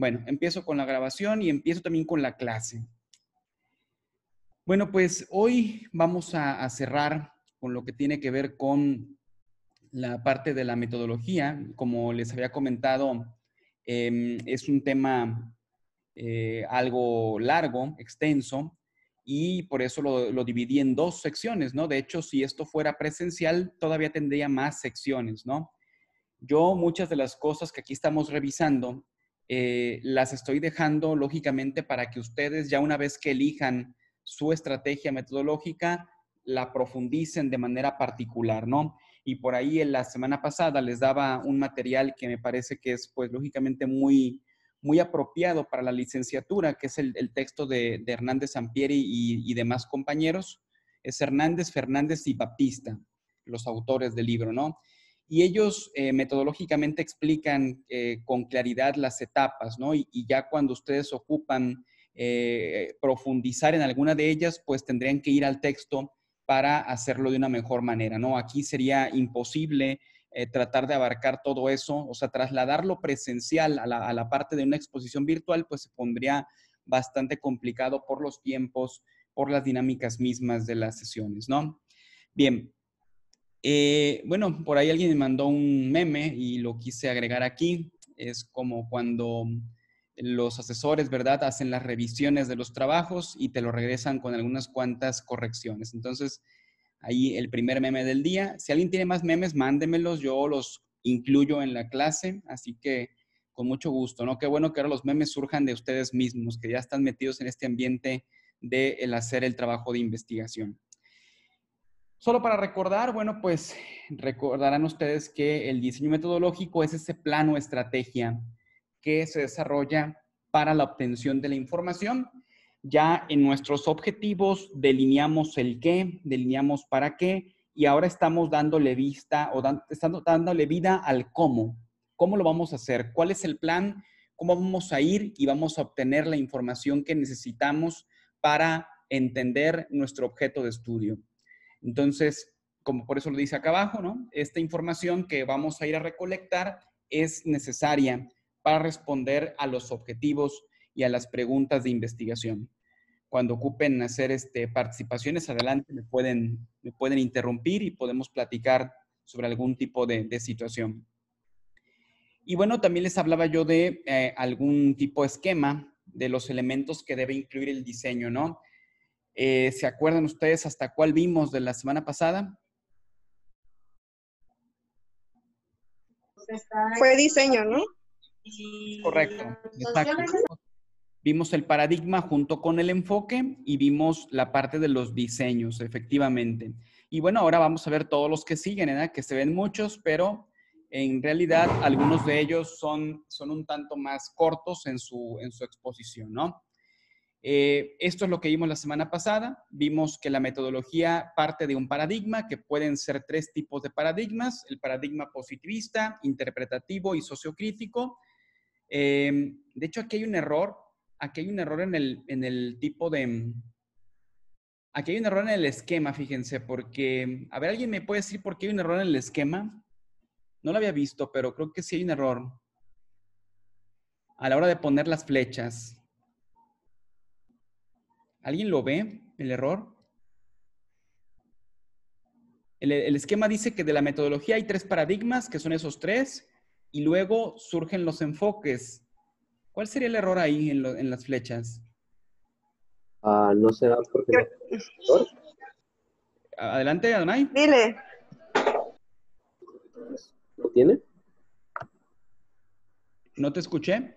Bueno, empiezo con la grabación y empiezo también con la clase. Bueno, pues hoy vamos a, cerrar con lo que tiene que ver con la parte de la metodología. Como les había comentado, em, es un tema eh, algo largo, extenso, y por eso lo, lo, dividí en dos secciones, ¿no? De hecho, si esto fuera presencial, todavía tendría más secciones, ¿no? Yo muchas de las cosas que aquí estamos revisando eh, las estoy dejando lógicamente para que ustedes ya una vez que elijan su estrategia metodológica, la profundicen de manera particular, ¿no? Y por ahí en la semana pasada les daba un material que me parece que es, pues, lógicamente muy, muy apropiado para la licenciatura, que es el, texto de, Hernández Sampieri y, y, demás compañeros. Es Hernández, Fernández y Baptista, los autores del libro, ¿no? y ellos eh, metodológicamente explican eh, con claridad las etapas, ¿no? Y, ya cuando ustedes ocupan eh, profundizar en alguna de ellas, pues tendrían que ir al texto para hacerlo de una mejor manera, ¿no? Aquí sería imposible tratar de abarcar todo eso, o sea, trasladarlo presencial a la, a la parte de una exposición virtual, pues se pondría bastante complicado por los tiempos, por las dinámicas mismas de las sesiones, ¿no? Bien, eh, bueno, por ahí alguien me mandó un meme y lo quise agregar aquí. Es como cuando los asesores, ¿verdad?, hacen las revisiones de los trabajos y te lo regresan con algunas cuantas correcciones. Entonces, ahí el primer meme del día. Si alguien tiene más memes, mándemelos, yo los incluyo en la clase, así que con mucho gusto, ¿no? Qué bueno que ahora los memes surjan de ustedes mismos, que ya están metidos en este ambiente de hacer el trabajo de investigación. Solo para recordar, bueno, pues recordarán ustedes que el diseño metodológico es ese plan o estrategia que se desarrolla para la obtención de la información. Ya en nuestros objetivos delineamos el qué, delineamos para qué y ahora estamos dándole vista o dándole vida al cómo. ¿Cómo lo vamos a hacer? ¿Cuál es el plan? ¿Cómo vamos a ir y vamos a obtener la información que necesitamos para entender nuestro objeto de estudio? Entonces, como por eso lo dice acá abajo, ¿no? Esta información que vamos a ir a recolectar es necesaria para responder a los objetivos y a las preguntas de investigación. Cuando ocupen hacer este, participaciones, adelante me pueden, interrumpir y podemos platicar sobre algún tipo de, situación. Y bueno, también les hablaba yo de eh, algún tipo de esquema de los elementos que debe incluir el diseño, ¿no? Eh, ¿Se acuerdan ustedes hasta cuál vimos de la semana pasada? Pues Fue diseño, ¿no? Correcto. Exacto. Vimos el paradigma junto con el enfoque y vimos la parte de los diseños, efectivamente. Y bueno, ahora vamos a ver todos los que siguen, ¿eh? que se ven muchos, pero en realidad algunos de ellos son, son un tanto más cortos en su, en su exposición, ¿no? Eh, esto es lo que vimos la semana pasada. Vimos que la metodología parte de un paradigma, que pueden ser tres tipos de paradigmas, el paradigma positivista, interpretativo y sociocrítico. Eh, de hecho, aquí hay un error, aquí hay un error en el, en el tipo de... Aquí hay un error en el esquema, fíjense, porque, a ver, ¿alguien me puede decir por qué hay un error en el esquema? No lo había visto, pero creo que sí hay un error a la hora de poner las flechas. ¿Alguien lo ve, el error? El, esquema dice que de la metodología hay tres paradigmas, que son esos tres, y luego surgen los enfoques. ¿Cuál sería el error ahí en, las flechas? Ah, no sé, porque... Adelante, Adonai. Dile. ¿Lo tiene? ¿No te escuché?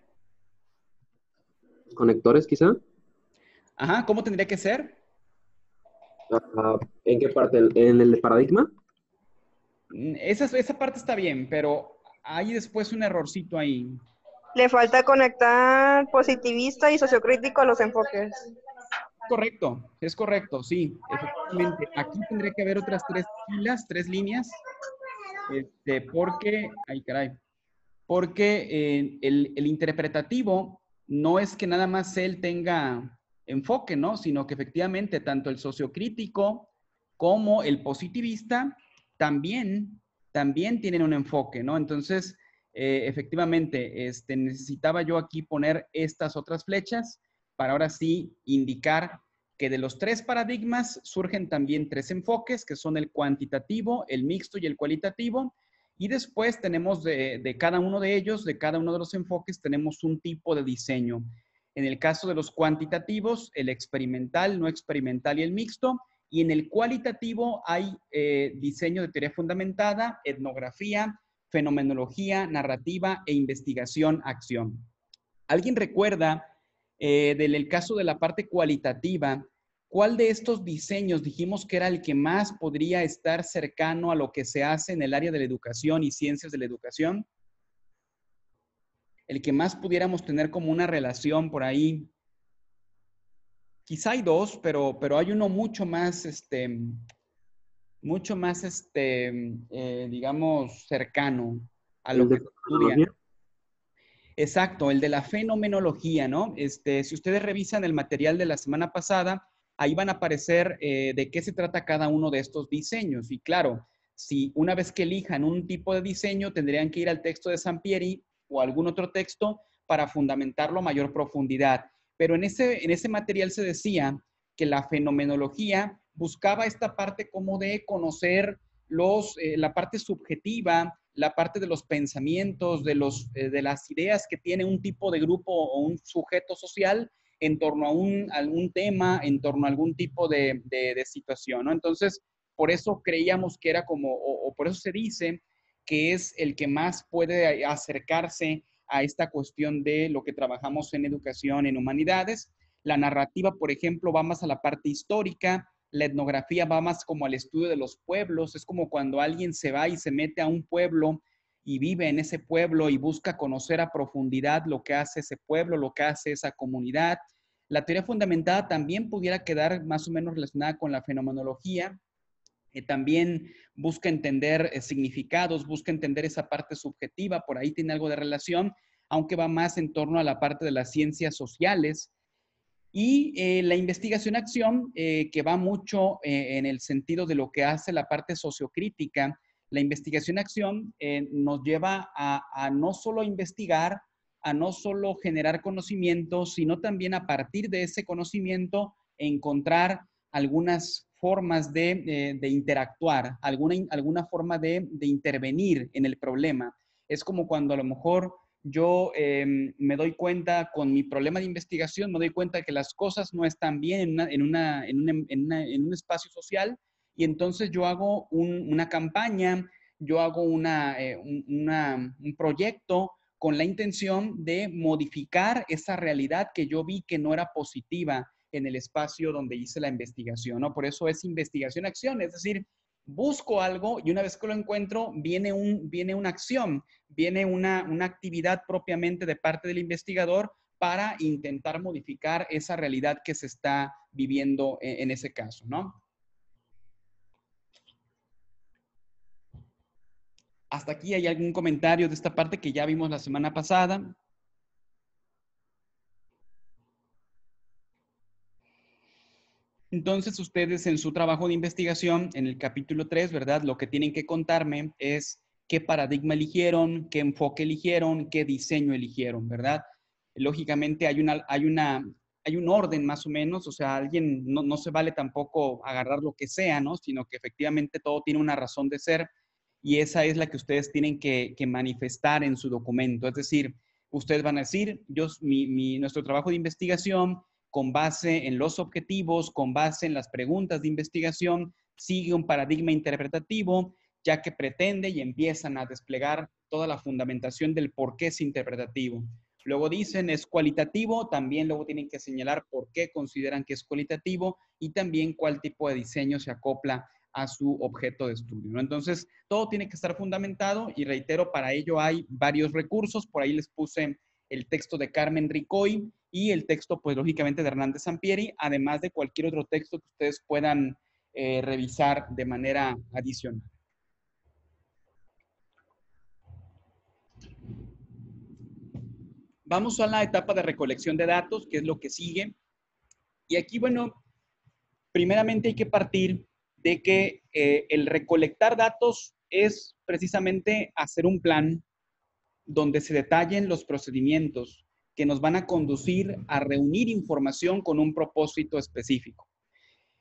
¿Conectores quizá? Ajá, ¿cómo tendría que ser? Ah, ¿En qué parte? ¿En el paradigma? Mm, esa, esa parte está bien, pero hay después un errorcito ahí. Le falta conectar positivista y sociocrítico a los enfoques. Correcto, es correcto, sí, efectivamente. Aquí tendría que haber otras tres filas, tres líneas, este, porque, ay caray, porque eh, el, el interpretativo no es que nada más él tenga enfoque, ¿no? Sino que efectivamente tanto el sociocrítico como el positivista también, también tienen un enfoque, ¿no? Entonces, eh, efectivamente, este, necesitaba yo aquí poner estas otras flechas para ahora sí indicar que de los tres paradigmas surgen también tres enfoques, que son el cuantitativo, el mixto y el cualitativo. Y después tenemos de, de cada uno de ellos, de cada uno de los enfoques, tenemos un tipo de diseño. En el caso de los cuantitativos, el experimental, no experimental y el mixto. Y en el cualitativo hay eh, diseño de teoría fundamentada, etnografía, fenomenología, narrativa e investigación-acción. ¿Alguien recuerda eh, del el caso de la parte cualitativa? ¿Cuál de estos diseños dijimos que era el que más podría estar cercano a lo que se hace en el área de la educación y ciencias de la educación? el que más pudiéramos tener como una relación por ahí. Quizá hay dos, pero, pero hay uno mucho más, este, mucho más, este, eh, digamos, cercano a lo que estudian. Exacto, el de la fenomenología, ¿no? Este, si ustedes revisan el material de la semana pasada, ahí van a aparecer eh, de qué se trata cada uno de estos diseños. Y claro, si una vez que elijan un tipo de diseño, tendrían que ir al texto de Sampieri o algún otro texto para fundamentarlo a mayor profundidad. Pero en ese, en ese material se decía que la fenomenología buscaba esta parte como de conocer los, eh, la parte subjetiva, la parte de los pensamientos, de, los, eh, de las ideas que tiene un tipo de grupo o un sujeto social en torno a un, algún tema, en torno a algún tipo de, situación, ¿no? Entonces, por eso creíamos que era como, o por eso se dice que es el que más puede acercarse a esta cuestión de lo que trabajamos en educación, en humanidades. La narrativa, por ejemplo, va más a la parte histórica, la etnografía va más como al estudio de los pueblos, es como cuando alguien se va y se mete a un pueblo y vive en ese pueblo y busca conocer a profundidad lo que hace ese pueblo, lo que hace esa comunidad. La teoría fundamentada también pudiera quedar más o menos relacionada con la fenomenología, eh, también busca entender eh, significados, busca entender esa parte subjetiva, por ahí tiene algo de relación, aunque va más en torno a la parte de las ciencias sociales. Y eh, la investigación-acción, que va mucho en el sentido de lo que hace la parte sociocrítica, la investigación-acción nos lleva a, a no solo investigar, a no solo generar conocimiento, sino también a partir de ese conocimiento encontrar algunas formas eh, de, interactuar, alguna, alguna forma de, intervenir en el problema. Es como cuando a lo mejor yo em, me doy cuenta con mi problema de investigación, me doy cuenta que las cosas no están bien en, en, un espacio social y entonces yo hago una campaña, yo hago eh, un proyecto con la intención de modificar esa realidad que yo vi que no era positiva en el espacio donde hice la investigación, ¿no? Por eso es investigación-acción, es decir, busco algo y una vez que lo encuentro, viene, un, viene una acción, viene una, actividad propiamente de parte del investigador para intentar modificar esa realidad que se está viviendo en, en ese caso, ¿no? Hasta aquí hay algún comentario de esta parte que ya vimos la semana pasada. Entonces, ustedes en su trabajo de investigación, en el capítulo 3, ¿verdad? Lo que tienen que contarme es qué paradigma eligieron, qué enfoque eligieron, qué diseño eligieron, ¿verdad? Lógicamente hay, una, hay, un orden más o menos, o sea, alguien no, se vale tampoco agarrar lo que sea, ¿no? Sino que efectivamente todo tiene una razón de ser y esa es la que ustedes tienen que, manifestar en su documento. Es decir, ustedes van a decir, yo, mi, mi, nuestro trabajo de investigación con base en los objetivos, con base en las preguntas de investigación, sigue un paradigma interpretativo, ya que pretende y empiezan a desplegar toda la fundamentación del por qué es interpretativo. Luego dicen es cualitativo, también luego tienen que señalar por qué consideran que es cualitativo y también cuál tipo de diseño se acopla a su objeto de estudio. Entonces, todo tiene que estar fundamentado y reitero, para ello hay varios recursos. Por ahí les puse el texto de Carmen Ricoy, y el texto, pues lógicamente, de Hernández Sampieri, además de cualquier otro texto que ustedes puedan eh, revisar de manera adicional. Vamos a la etapa de recolección de datos, que es lo que sigue. Y aquí, bueno, primeramente hay que partir de que eh, el recolectar datos es precisamente hacer un plan donde se detallen los procedimientos, que nos van a conducir a reunir información con un propósito específico.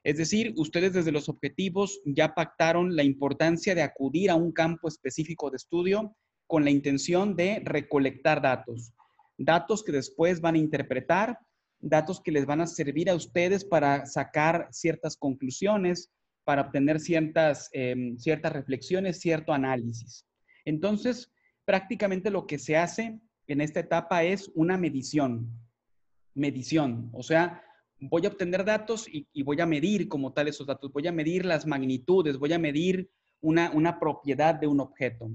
Es decir, ustedes desde los objetivos ya pactaron la importancia de acudir a un campo específico de estudio con la intención de recolectar datos, datos que después van a interpretar, datos que les van a servir a ustedes para sacar ciertas conclusiones, para obtener ciertas, em, ciertas reflexiones, cierto análisis. Entonces, prácticamente lo que se hace en esta etapa es una medición. Medición, o sea, voy a obtener datos y, voy a medir como tal esos datos, voy a medir las magnitudes, voy a medir una, propiedad de un objeto.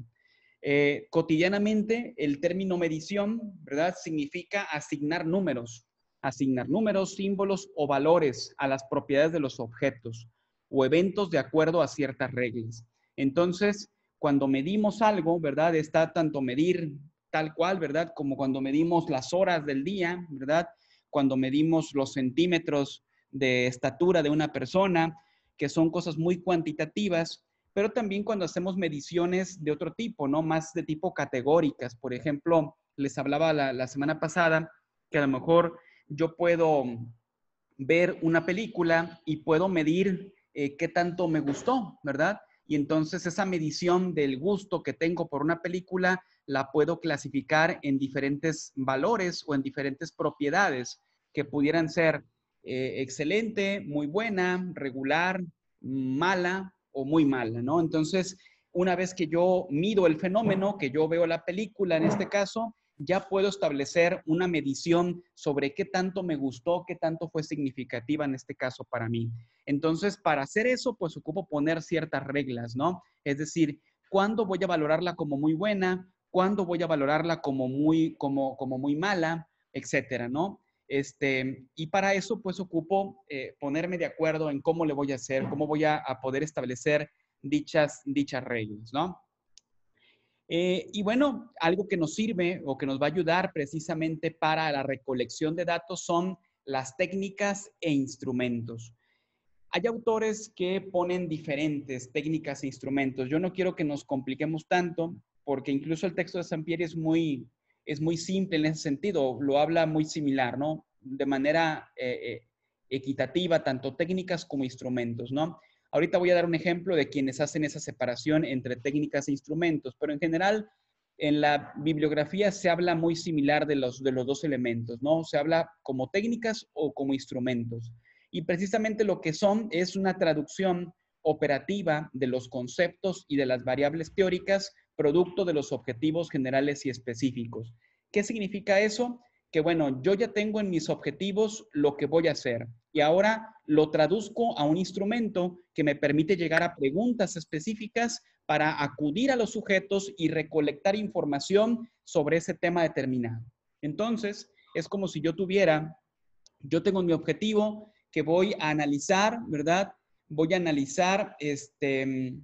Eh, cotidianamente, el término medición, ¿verdad? Significa asignar números, asignar números, símbolos o valores a las propiedades de los objetos o eventos de acuerdo a ciertas reglas. Entonces, cuando medimos algo, ¿verdad? Está tanto medir tal cual, ¿verdad? Como cuando medimos las horas del día, ¿verdad? Cuando medimos los centímetros de estatura de una persona, que son cosas muy cuantitativas, pero también cuando hacemos mediciones de otro tipo, ¿no? Más de tipo categóricas. Por ejemplo, les hablaba la, semana pasada que a lo mejor yo puedo ver una película y puedo medir eh, qué tanto me gustó, ¿verdad? y entonces esa medición del gusto que tengo por una película la puedo clasificar en diferentes valores o en diferentes propiedades que pudieran ser eh, excelente, muy buena, regular, mala o muy mala, ¿no? Entonces, una vez que yo mido el fenómeno, que yo veo la película en este caso, ya puedo establecer una medición sobre qué tanto me gustó, qué tanto fue significativa en este caso para mí. Entonces, para hacer eso, pues ocupo poner ciertas reglas, ¿no? Es decir, ¿cuándo voy a valorarla como muy buena? ¿Cuándo voy a valorarla como muy, como, como muy mala? Etcétera, ¿no? Este, y para eso, pues ocupo eh, ponerme de acuerdo en cómo le voy a hacer, cómo voy a, a poder establecer dichas, dichas reglas, ¿no? Eh, y bueno, algo que nos sirve o que nos va a ayudar precisamente para la recolección de datos son las técnicas e instrumentos. Hay autores que ponen diferentes técnicas e instrumentos. Yo no quiero que nos compliquemos tanto porque incluso el texto de San Pierre es muy, es muy simple en ese sentido, lo habla muy similar, ¿no? De manera eh, eh, equitativa, tanto técnicas como instrumentos, ¿no? Ahorita voy a dar un ejemplo de quienes hacen esa separación entre técnicas e instrumentos, pero en general en la bibliografía se habla muy similar de los, de los dos elementos, ¿no? Se habla como técnicas o como instrumentos. Y precisamente lo que son es una traducción operativa de los conceptos y de las variables teóricas, producto de los objetivos generales y específicos. ¿Qué significa eso? bueno, yo ya tengo en mis objetivos lo que voy a hacer y ahora lo traduzco a un instrumento que me permite llegar a preguntas específicas para acudir a los sujetos y recolectar información sobre ese tema determinado. Entonces, es como si yo tuviera, yo tengo mi objetivo que voy a analizar, ¿verdad? Voy a analizar este,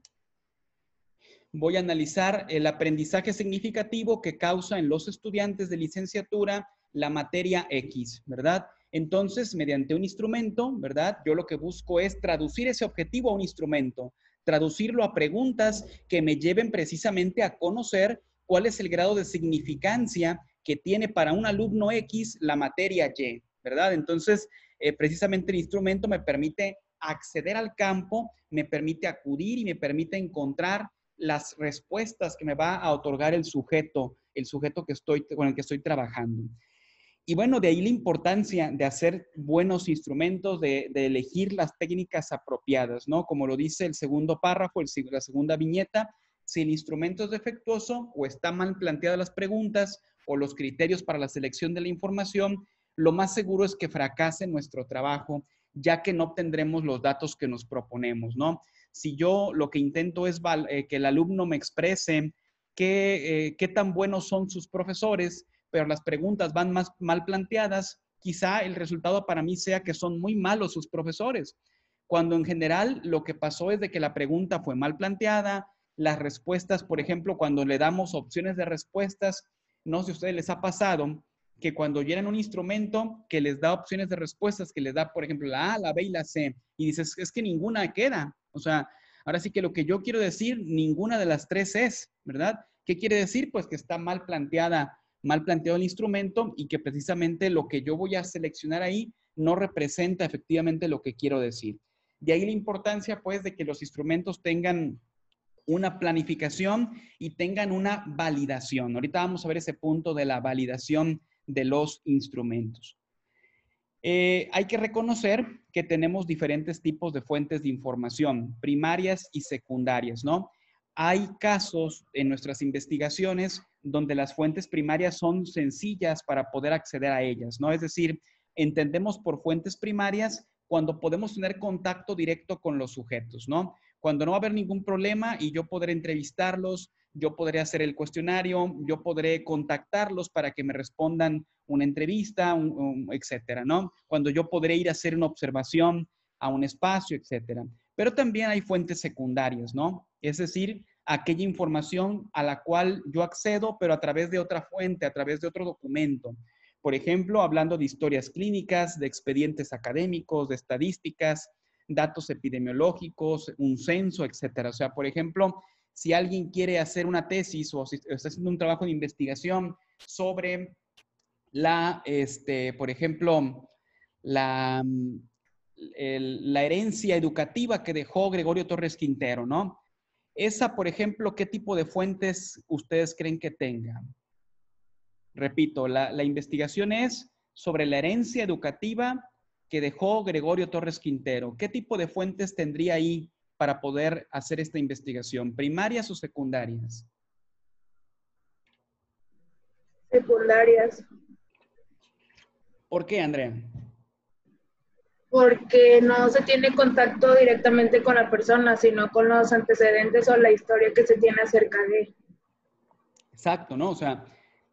voy a analizar el aprendizaje significativo que causa en los estudiantes de licenciatura la materia X, ¿verdad? Entonces, mediante un instrumento, ¿verdad? Yo lo que busco es traducir ese objetivo a un instrumento, traducirlo a preguntas que me lleven precisamente a conocer cuál es el grado de significancia que tiene para un alumno X la materia Y, ¿verdad? Entonces, eh, precisamente el instrumento me permite acceder al campo, me permite acudir y me permite encontrar las respuestas que me va a otorgar el sujeto, el sujeto con el que estoy trabajando. Y bueno, de ahí la importancia de hacer buenos instrumentos, de, elegir las técnicas apropiadas, ¿no? Como lo dice el segundo párrafo, la segunda viñeta, si el instrumento es defectuoso o está mal planteadas las preguntas o los criterios para la selección de la información, lo más seguro es que fracase nuestro trabajo, ya que no obtendremos los datos que nos proponemos, ¿no? Si yo lo que intento es eh, que el alumno me exprese qué, eh, qué tan buenos son sus profesores, pero las preguntas van más mal planteadas, quizá el resultado para mí sea que son muy malos sus profesores, cuando en general lo que pasó es de que la pregunta fue mal planteada, las respuestas, por ejemplo, cuando le damos opciones de respuestas, no sé si a ustedes les ha pasado que cuando llenan un instrumento que les da opciones de respuestas, que les da, por ejemplo, la A, la B y la C, y dices, es que ninguna queda. O sea, ahora sí que lo que yo quiero decir, ninguna de las tres es, ¿verdad? ¿Qué quiere decir? Pues que está mal planteada mal planteado el instrumento y que precisamente lo que yo voy a seleccionar ahí no representa efectivamente lo que quiero decir. De ahí la importancia, pues, de que los instrumentos tengan una planificación y tengan una validación. Ahorita vamos a ver ese punto de la validación de los instrumentos. Eh, hay que reconocer que tenemos diferentes tipos de fuentes de información, primarias y secundarias, ¿no? hay casos en nuestras investigaciones donde las fuentes primarias son sencillas para poder acceder a ellas, ¿no? Es decir, entendemos por fuentes primarias cuando podemos tener contacto directo con los sujetos, ¿no? Cuando no va a haber ningún problema y yo podré entrevistarlos, yo podré hacer el cuestionario, yo podré contactarlos para que me respondan una entrevista, etcétera, ¿no? Cuando yo podré ir a hacer una observación a un espacio, etcétera. Pero también hay fuentes secundarias, ¿no? Es decir, aquella información a la cual yo accedo, pero a través de otra fuente, a través de otro documento. Por ejemplo, hablando de historias clínicas, de expedientes académicos, de estadísticas, datos epidemiológicos, un censo, etcétera. O sea, por ejemplo, si alguien quiere hacer una tesis o si está haciendo un trabajo de investigación sobre la, este, por ejemplo, la mm, la herencia educativa que dejó Gregorio Torres Quintero, ¿no? Esa, por ejemplo, ¿qué tipo de fuentes ustedes creen que tenga Repito, la, la investigación es sobre la herencia educativa que dejó Gregorio Torres Quintero. ¿Qué tipo de fuentes tendría ahí para poder hacer esta investigación? ¿Primarias o secundarias? Secundarias. ¿Por qué, Andrea? porque no se tiene contacto directamente con la persona, sino con los antecedentes o la historia que se tiene acerca de. Exacto, ¿no? O sea,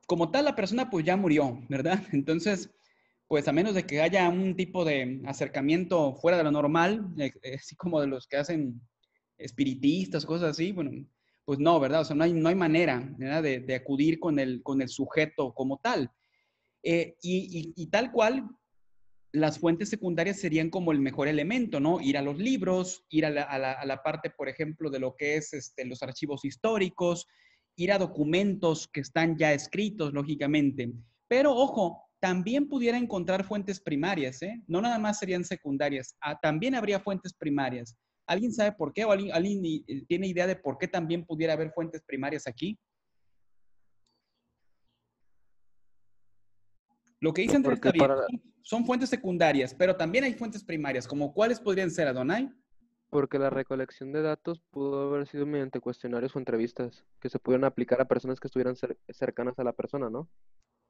como tal la persona pues ya murió, ¿verdad? Entonces, pues a menos de que haya un tipo de acercamiento fuera de lo normal, eh, eh, así como de los que hacen espiritistas, cosas así, bueno, pues no, ¿verdad? O sea, no hay, no hay manera ¿verdad? De, acudir con el, con el sujeto como tal. Eh, y, y tal cual, las fuentes secundarias serían como el mejor elemento, ¿no? Ir a los libros, ir a la, parte, por ejemplo, de lo que es este, los archivos históricos, ir a documentos que están ya escritos, lógicamente. Pero ojo, también pudiera encontrar fuentes primarias, ¿eh? No nada más serían secundarias, ah, también habría fuentes primarias. ¿Alguien sabe por qué o alguien eh, tiene idea de por qué también pudiera haber fuentes primarias aquí? Lo que dicen está Son fuentes secundarias, pero también hay fuentes primarias, como cuáles podrían ser, Adonai. Porque la recolección de datos pudo haber sido mediante cuestionarios o entrevistas que se pudieran aplicar a personas que estuvieran cercanas a la persona, ¿no?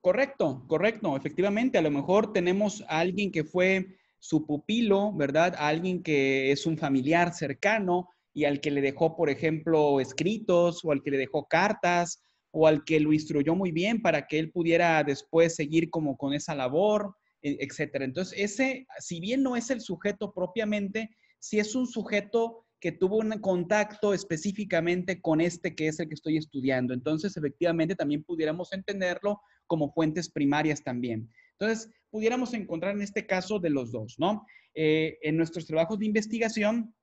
Correcto, correcto. Efectivamente, a lo mejor tenemos a alguien que fue su pupilo, ¿verdad? alguien que es un familiar cercano y al que le dejó, por ejemplo, escritos o al que le dejó cartas o al que lo instruyó muy bien para que él pudiera después seguir como con esa labor, e, etcétera. Entonces, ese, si bien no es el sujeto propiamente, sí es un sujeto que tuvo un contacto específicamente con este que es el que estoy estudiando. Entonces, efectivamente, también pudiéramos entenderlo como fuentes primarias también. Entonces, pudiéramos encontrar en este caso de los dos, ¿no? Eh, en nuestros trabajos de investigación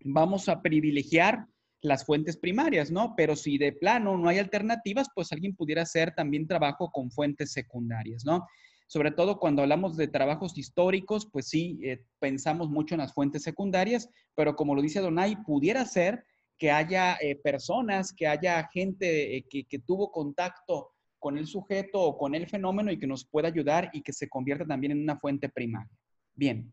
vamos a privilegiar las fuentes primarias, ¿no? Pero si de plano no hay alternativas, pues alguien pudiera hacer también trabajo con fuentes secundarias, ¿no? Sobre todo cuando hablamos de trabajos históricos, pues sí, eh, pensamos mucho en las fuentes secundarias, pero como lo dice Donay, pudiera ser que haya eh, personas, que haya gente eh, que, tuvo contacto con el sujeto o con el fenómeno y que nos pueda ayudar y que se convierta también en una fuente primaria. Bien.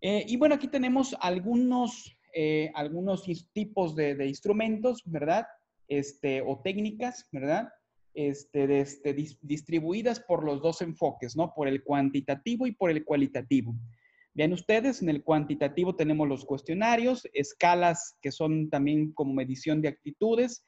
y bueno, aquí tenemos algunos eh, algunos tipos de, instrumentos, ¿verdad? Este, o técnicas, ¿verdad? Este, este distribuidas por los dos enfoques, ¿no? Por el cuantitativo y por el cualitativo. Vean ustedes, en el cuantitativo tenemos los cuestionarios, escalas que son también como medición de actitudes.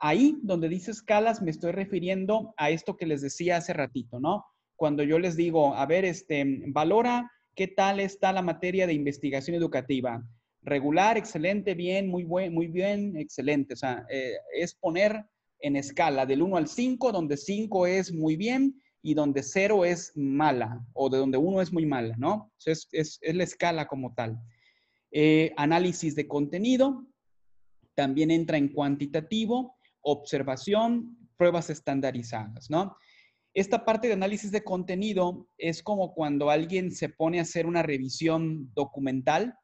Ahí donde dice escalas me estoy refiriendo a esto que les decía hace ratito, ¿no? Cuando yo les digo, a ver, este, valora qué tal está la materia de investigación educativa regular, excelente, bien, muy, muy bien, excelente. O sea, eh, es poner en escala del 1 al 5, donde 5 es muy bien y donde 0 es mala, o de donde 1 es muy mala, ¿no? Es, es, es, la escala como tal. Eh, análisis de contenido, también entra en cuantitativo, observación, pruebas estandarizadas, ¿no? Esta parte de análisis de contenido es como cuando alguien se pone a hacer una revisión documental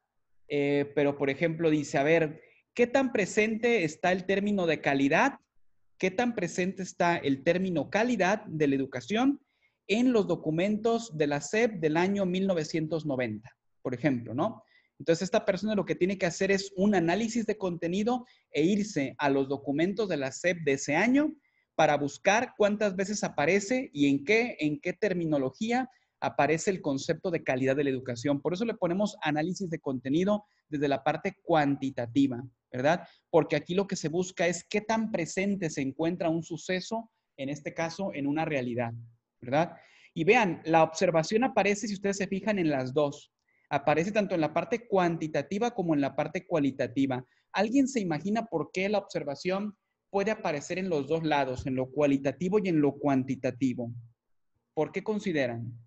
eh, pero por ejemplo dice, a ver, ¿qué tan presente está el término de calidad? ¿Qué tan presente está el término calidad de la educación en los documentos de la SEP del año 1990, por ejemplo, ¿no? Entonces, esta persona lo que tiene que hacer es un análisis de contenido e irse a los documentos de la SEP de ese año para buscar cuántas veces aparece y en qué, en qué terminología aparece el concepto de calidad de la educación. Por eso le ponemos análisis de contenido desde la parte cuantitativa, ¿verdad? Porque aquí lo que se busca es qué tan presente se encuentra un suceso, en este caso, en una realidad, ¿verdad? Y vean, la observación aparece, si ustedes se fijan, en las dos. Aparece tanto en la parte cuantitativa como en la parte cualitativa. ¿Alguien se imagina por qué la observación puede aparecer en los dos lados, en lo cualitativo y en lo cuantitativo? ¿Por qué consideran?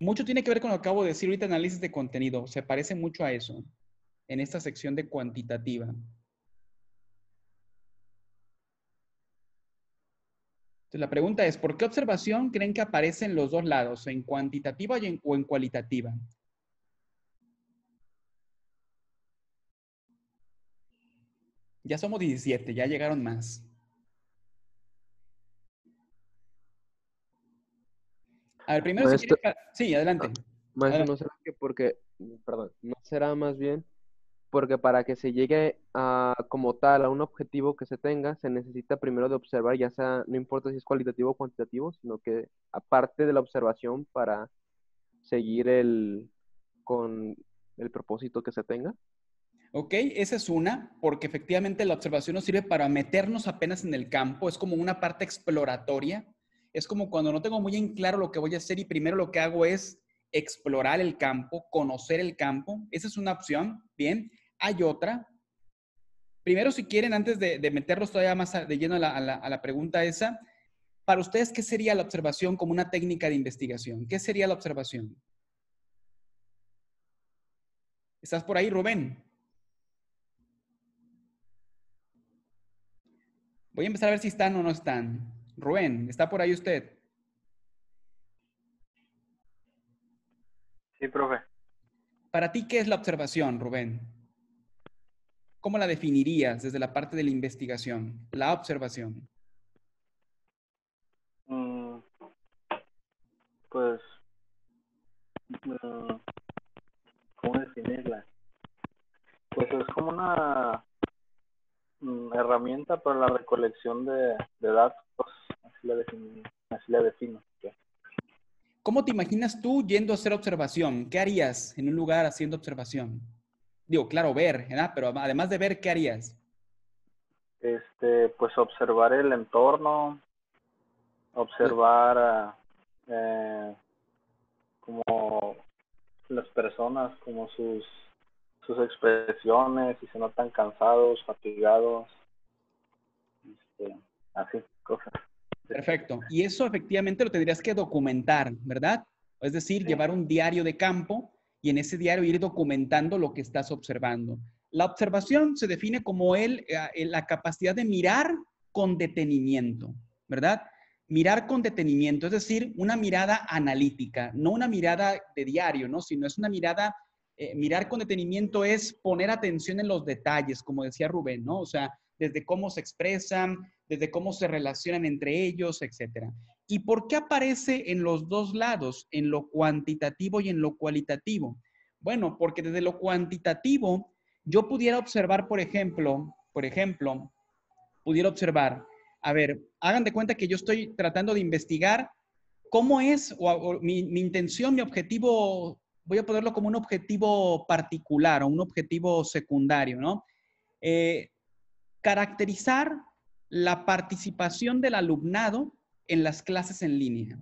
Mucho tiene que ver con lo que acabo de decir ahorita, análisis de contenido. Se parece mucho a eso en esta sección de cuantitativa. Entonces, la pregunta es, ¿por qué observación creen que aparecen los dos lados, en cuantitativa y o en cualitativa? Ya somos 17, ya llegaron más. A ver, primero si Sí, adelante. Ah, no será que porque... Perdón. No será más bien porque para que se llegue a, como tal a un objetivo que se tenga, se necesita primero de observar, ya sea, no importa si es cualitativo o cuantitativo, sino que aparte de la observación para seguir el, con el propósito que se tenga. Ok, esa es una, porque efectivamente la observación nos sirve para meternos apenas en el campo, es como una parte exploratoria es como cuando no tengo muy en claro lo que voy a hacer y primero lo que hago es explorar el campo, conocer el campo. Esa es una opción, bien. Hay otra. Primero, si quieren, antes de, meterlos todavía más de lleno a la pregunta esa, para ustedes, ¿qué sería la observación como una técnica de investigación? ¿Qué sería la observación? ¿Estás por ahí, Rubén? Voy a empezar a ver si están o no están. Rubén, ¿está por ahí usted? Sí, profe. Para ti, ¿qué es la observación, Rubén? ¿Cómo la definirías desde la parte de la investigación, la observación? Mm, pues, mm, ¿cómo definirla? Pues es como una mm, herramienta para la recolección de datos así la, ¿Cómo te imaginas tú yendo a hacer observación? ¿Qué harías en un lugar haciendo observación? Digo, claro, ver, ¿verdad? Pero además de ver, ¿qué harías? Este, pues observar el entorno, observar eh, como las personas, como sus, sus expresiones, si se notan cansados, fatigados, este, así, cosas. Perfecto. Y eso efectivamente lo tendrías que documentar, ¿verdad? Es decir, llevar un diario de campo y en ese diario ir documentando lo que estás observando. La observación se define como el, eh, eh, la capacidad de mirar con detenimiento, ¿verdad? Mirar con detenimiento, es decir, una mirada analítica, no una mirada de diario, ¿no? Sino es una mirada, eh, mirar con detenimiento es poner atención en los detalles, como decía Rubén, ¿no? O sea, desde cómo se expresan, desde cómo se relacionan entre ellos, etc. ¿Y por qué aparece en los dos lados, en lo cuantitativo y en lo cualitativo? Bueno, porque desde lo cuantitativo yo pudiera observar, por ejemplo, por ejemplo, pudiera observar, a ver, hagan de cuenta que yo estoy tratando de investigar cómo es, o, mi, intención, mi objetivo voy a ponerlo como un objetivo particular o un objetivo secundario, ¿no? Eh, caracterizar la participación del alumnado en las clases en línea,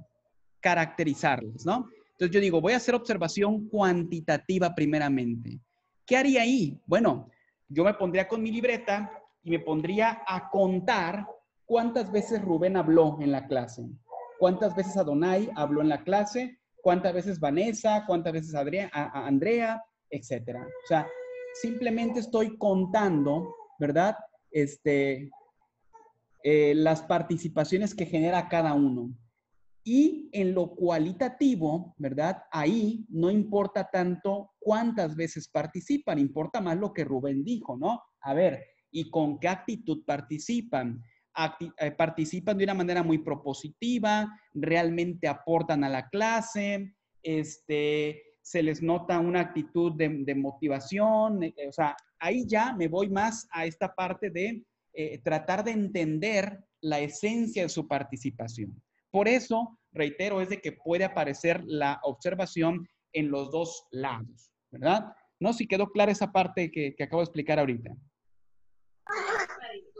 caracterizarlas, ¿no? Entonces yo digo, voy a hacer observación cuantitativa primeramente. ¿Qué haría ahí? Bueno, yo me pondría con mi libreta y me pondría a contar cuántas veces Rubén habló en la clase, cuántas veces Adonai habló en la clase, cuántas veces Vanessa, cuántas veces Andrea, etcétera. O sea, simplemente estoy contando, ¿verdad? Este, eh, las participaciones que genera cada uno. Y en lo cualitativo, ¿verdad? Ahí no importa tanto cuántas veces participan, importa más lo que Rubén dijo, ¿no? A ver, ¿y con qué actitud participan? Eh, participan de una manera muy propositiva, realmente aportan a la clase, este, se les nota una actitud de, motivación, eh, o sea, ahí ya me voy más a esta parte de eh, tratar de entender la esencia de su participación. Por eso, reitero, es de que puede aparecer la observación en los dos lados, ¿verdad? No, si quedó clara esa parte que, acabo de explicar ahorita.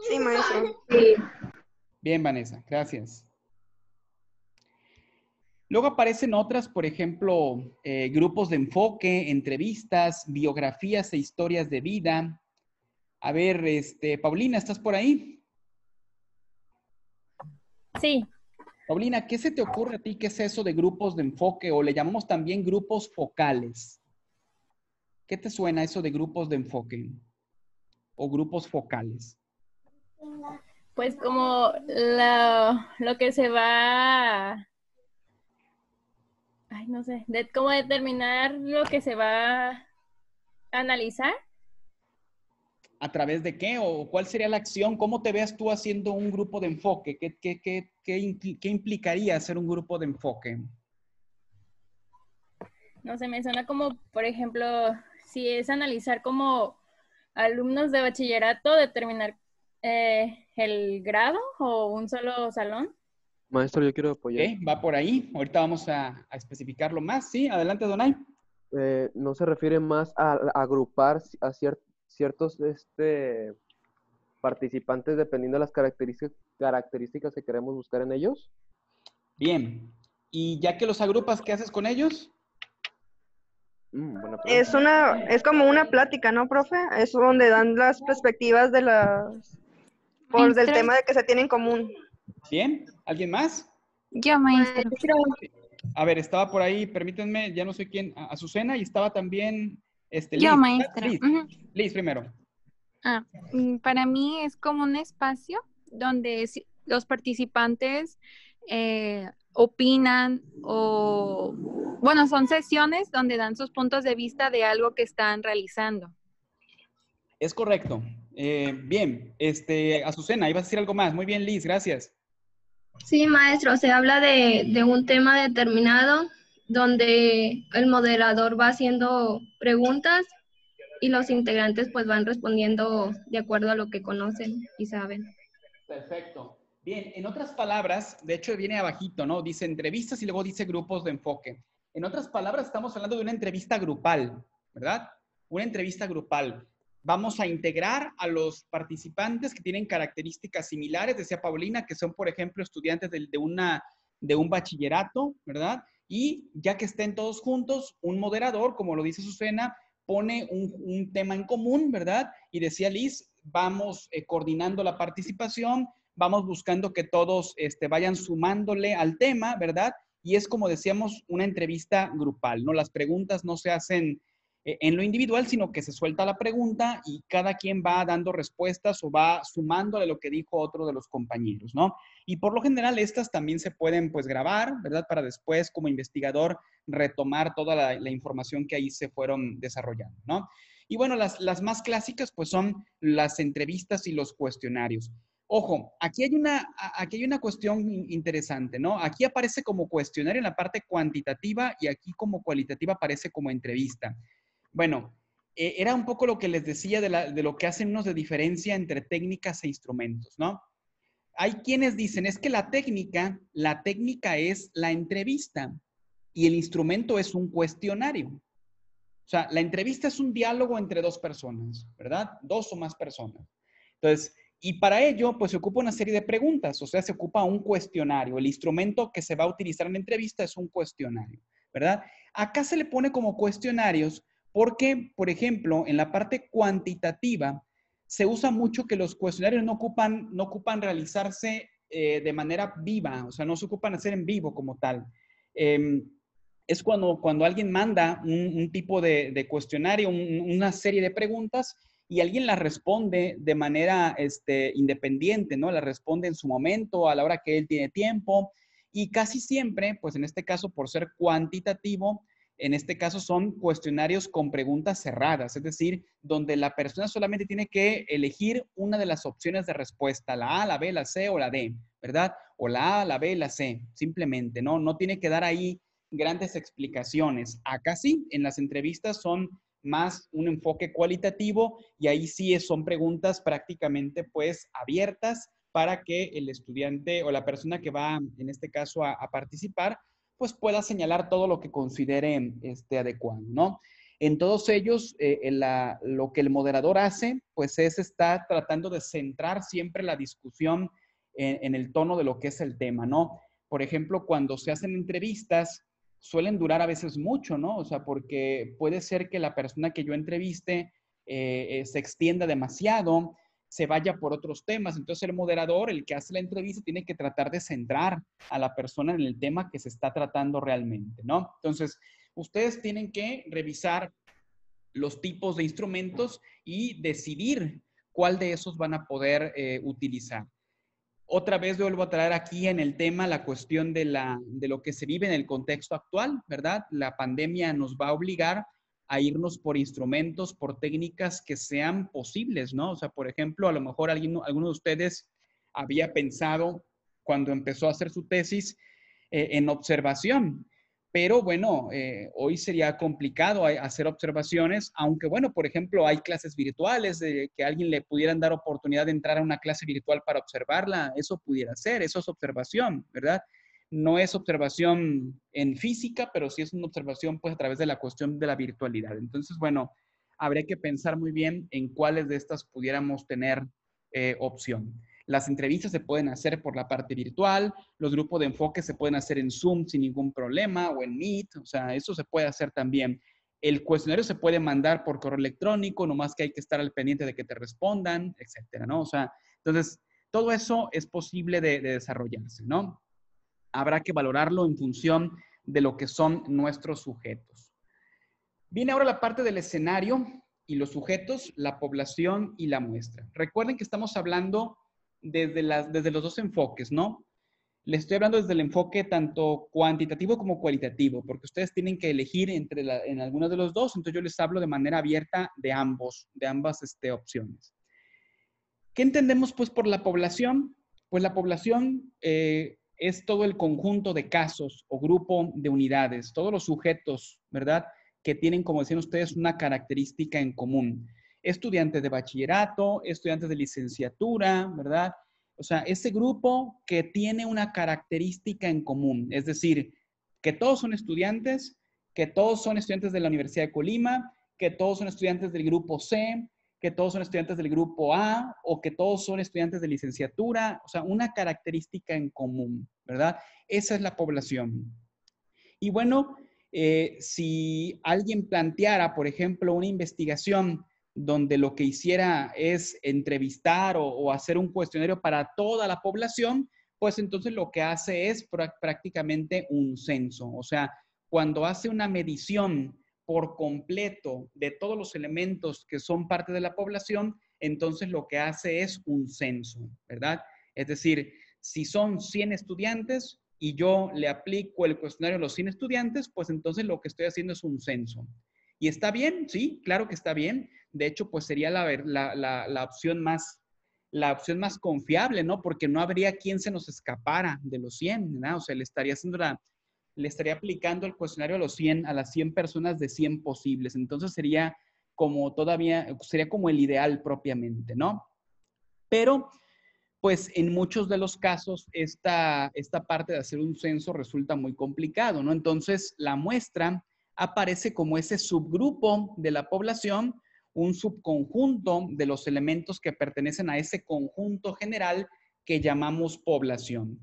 Sí, maestro. Bien, Vanessa, gracias. Luego aparecen otras, por ejemplo, eh, grupos de enfoque, entrevistas, biografías e historias de vida, a ver, este, Paulina, ¿estás por ahí? Sí. Paulina, ¿qué se te ocurre a ti? ¿Qué es eso de grupos de enfoque o le llamamos también grupos focales? ¿Qué te suena eso de grupos de enfoque o grupos focales? Pues como lo, que se va ay, no sé, cómo determinar lo que se va a analizar. ¿A través de qué? ¿O cuál sería la acción? ¿Cómo te veas tú haciendo un grupo de enfoque? ¿Qué, qué, implicaría hacer un grupo de enfoque? No sé, me suena como, por ejemplo, si es analizar como alumnos de bachillerato, determinar eh, el grado o un solo salón. Maestro, yo quiero apoyar. va por ahí. Ahorita vamos a, especificarlo más. Sí, adelante, Donay. Eh, no se refiere más a, agrupar a, cierto ciertos este, participantes dependiendo de las características características que queremos buscar en ellos. Bien. Y ya que los agrupas, ¿qué haces con ellos? Mm, es una, es como una plática, ¿no, profe? Es donde dan las perspectivas de las, por del tema de que se tiene en común. Bien, ¿alguien más? Yo, maestro. A ver, estaba por ahí, permítanme, ya no sé quién, Azucena, y estaba también este, Yo, maestra. Liz, primero. Ah, mm, para mí es como un espacio donde los participantes eh, opinan o, bueno, son sesiones donde dan sus puntos de vista de algo que están realizando. Es correcto. Eh, bien, este, Azucena, ibas a decir algo más. Muy bien, Liz, gracias. Sí, maestro, se habla de, de un tema determinado donde el moderador va haciendo preguntas y los integrantes pues van respondiendo de acuerdo a lo que conocen y saben. Perfecto. Bien, en otras palabras, de hecho viene abajito, ¿no? Dice entrevistas y luego dice grupos de enfoque. En otras palabras, estamos hablando de una entrevista grupal, ¿verdad? Una entrevista grupal. Vamos a integrar a los participantes que tienen características similares, decía Paulina, que son, por ejemplo, estudiantes de, de un bachillerato, ¿verdad? y ya que estén todos juntos, un moderador, como lo dice Susana, pone un, tema en común, ¿verdad? Y decía Liz, vamos eh, coordinando la participación, vamos buscando que todos este, vayan sumándole al tema, ¿verdad? Y es como decíamos, una entrevista grupal, ¿no? Las preguntas no se hacen eh, en lo individual, sino que se suelta la pregunta y cada quien va dando respuestas o va sumándole lo que dijo otro de los compañeros, ¿no? Y por lo general estas también se pueden pues grabar, ¿verdad? Para después como investigador retomar toda la, información que ahí se fueron desarrollando, ¿no? Y bueno, las, más clásicas pues son las entrevistas y los cuestionarios. Ojo, aquí hay, una, aquí hay una cuestión interesante, ¿no? Aquí aparece como cuestionario en la parte cuantitativa y aquí como cualitativa aparece como entrevista. Bueno, eh, era un poco lo que les decía de, de lo que hacen unos de diferencia entre técnicas e instrumentos, ¿no? Hay quienes dicen, es que la técnica, la técnica es la entrevista y el instrumento es un cuestionario. O sea, la entrevista es un diálogo entre dos personas, ¿verdad? Dos o más personas. Entonces, y para ello, pues se ocupa una serie de preguntas, o sea, se ocupa un cuestionario. El instrumento que se va a utilizar en la entrevista es un cuestionario, ¿verdad? Acá se le pone como cuestionarios porque, por ejemplo, en la parte cuantitativa, se usa mucho que los cuestionarios no ocupan, realizarse eh, de manera viva, o sea, no se ocupan hacer en vivo como tal. Em, es cuando, alguien manda un, tipo de, cuestionario, una serie de preguntas, y alguien las responde de manera este, independiente, ¿no? La responde en su momento, a la hora que él tiene tiempo, y casi siempre, pues en este caso, por ser cuantitativo, en este caso son cuestionarios con preguntas cerradas, es decir, donde la persona solamente tiene que elegir una de las opciones de respuesta, la A, la B, la C o la D, ¿verdad? O la A, la B, la C, simplemente, ¿no? No tiene que dar ahí grandes explicaciones. Acá sí, en las entrevistas son más un enfoque cualitativo y ahí sí son preguntas prácticamente pues abiertas para que el estudiante o la persona que va en este caso a, a participar pues pueda señalar todo lo que considere este, adecuado, ¿no? En todos ellos, eh, lo que el moderador hace, pues es estar tratando de centrar siempre la discusión en, el tono de lo que es el tema, ¿no? Por ejemplo, cuando se hacen entrevistas, suelen durar a veces mucho, ¿no? O sea, porque puede ser que la persona que yo entreviste eh, eh, se extienda demasiado, se vaya por otros temas. Entonces el moderador, el que hace la entrevista, tiene que tratar de centrar a la persona en el tema que se está tratando realmente, ¿no? Entonces, ustedes tienen que revisar los tipos de instrumentos y decidir cuál de esos van a poder eh, utilizar. Otra vez vuelvo a traer aquí en el tema la cuestión de, de lo que se vive en el contexto actual, ¿verdad? La pandemia nos va a obligar a irnos por instrumentos, por técnicas que sean posibles, ¿no? O sea, por ejemplo, a lo mejor alguien, alguno de ustedes había pensado cuando empezó a hacer su tesis eh, en observación, pero bueno, eh, hoy sería complicado hacer observaciones, aunque bueno, por ejemplo, hay clases virtuales, que alguien le pudieran dar oportunidad de entrar a una clase virtual para observarla, eso pudiera ser, eso es observación, ¿verdad? no es observación en física, pero sí es una observación pues a través de la cuestión de la virtualidad. Entonces, bueno, habría que pensar muy bien en cuáles de estas pudiéramos tener eh, opción. Las entrevistas se pueden hacer por la parte virtual, los grupos de enfoque se pueden hacer en Zoom sin ningún problema o en Meet, o sea, eso se puede hacer también. El cuestionario se puede mandar por correo electrónico, más que hay que estar al pendiente de que te respondan, etcétera, ¿no? O sea, entonces, todo eso es posible de desarrollarse, ¿no? habrá que valorarlo en función de lo que son nuestros sujetos. Viene ahora la parte del escenario y los sujetos, la población y la muestra. Recuerden que estamos hablando desde, las, desde los dos enfoques, ¿no? Les estoy hablando desde el enfoque tanto cuantitativo como cualitativo, porque ustedes tienen que elegir entre la, en alguno de los dos, entonces yo les hablo de manera abierta de ambos, de ambas este, opciones. ¿Qué entendemos pues por la población? Pues la población eh, es todo el conjunto de casos o grupo de unidades, todos los sujetos, ¿verdad? Que tienen, como decían ustedes, una característica en común. Estudiantes de bachillerato, estudiantes de licenciatura, ¿verdad? O sea, ese grupo que tiene una característica en común, es decir, que todos son estudiantes, que todos son estudiantes de la Universidad de Colima, que todos son estudiantes del grupo C, que todos son estudiantes del grupo A o que todos son estudiantes de licenciatura, o sea, una característica en común, ¿verdad? Esa es la población. Y bueno, eh, si alguien planteara, por ejemplo, una investigación donde lo que hiciera es entrevistar o hacer un cuestionario para toda la población, pues entonces lo que hace es prácticamente un censo. O sea, cuando hace una medición por completo de todos los elementos que son parte de la población, entonces lo que hace es un censo, ¿verdad? Es decir, si son 100 estudiantes y yo le aplico el cuestionario a los 100 estudiantes, pues entonces lo que estoy haciendo es un censo. ¿Y está bien? Sí, claro que está bien. De hecho, pues sería la, la, la, opción más la opción más confiable, ¿no? Porque no habría quien se nos escapara de los 100, ¿no? O sea, le estaría haciendo la, le estaría aplicando el cuestionario a los 100, a las 100 personas de 100 posibles. Entonces sería como todavía, sería como el ideal propiamente, ¿no? Pero, pues en muchos de los casos, esta, esta parte de hacer un censo resulta muy complicado, ¿no? Entonces, la muestra aparece como ese subgrupo de la población, un subconjunto de los elementos que pertenecen a ese conjunto general que llamamos población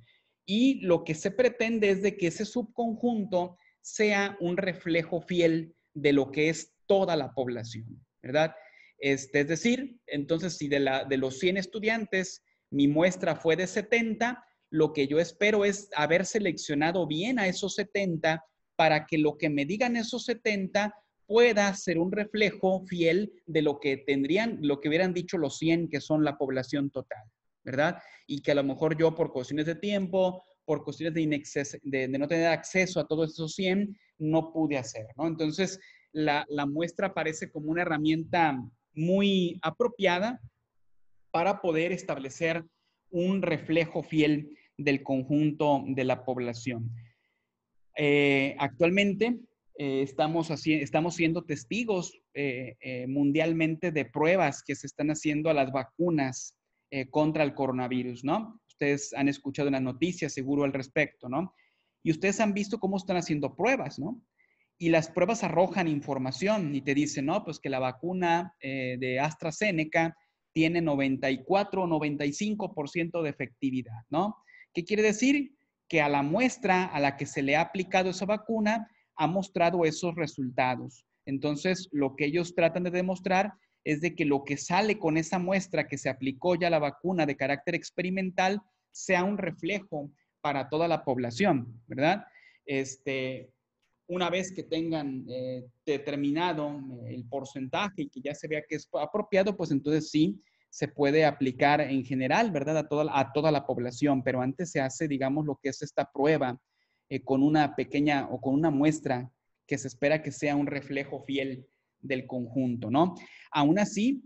y lo que se pretende es de que ese subconjunto sea un reflejo fiel de lo que es toda la población, ¿verdad? Este, es decir, entonces si de, de los 100 estudiantes mi muestra fue de 70, lo que yo espero es haber seleccionado bien a esos 70 para que lo que me digan esos 70 pueda ser un reflejo fiel de lo que tendrían, lo que hubieran dicho los 100 que son la población total, ¿verdad? Y que a lo mejor yo por cuestiones de tiempo, por cuestiones de, de, no tener acceso a todos esos 100, no pude hacer, ¿no? Entonces, la, muestra parece como una herramienta muy apropiada para poder establecer un reflejo fiel del conjunto de la población. Eh, actualmente eh, estamos, estamos, siendo testigos eh, mundialmente de pruebas que se están haciendo a las vacunas eh, contra el coronavirus, ¿no? Ustedes han escuchado en las noticias seguro al respecto, ¿no? Y ustedes han visto cómo están haciendo pruebas, ¿no? Y las pruebas arrojan información y te dicen, no, pues que la vacuna eh, de AstraZeneca tiene 94 o 95% de efectividad, ¿no? ¿Qué quiere decir? Que a la muestra a la que se le ha aplicado esa vacuna ha mostrado esos resultados. Entonces, lo que ellos tratan de demostrar es de que lo que sale con esa muestra que se aplicó ya la vacuna de carácter experimental sea un reflejo para toda la población, ¿verdad? Este, una vez que tengan eh, determinado eh, el porcentaje y que ya se vea que es apropiado, pues entonces sí se puede aplicar en general, ¿verdad? A toda, a toda la población, pero antes se hace, digamos, lo que es esta prueba eh, con una pequeña o con una muestra que se espera que sea un reflejo fiel del conjunto, ¿no? Aún así,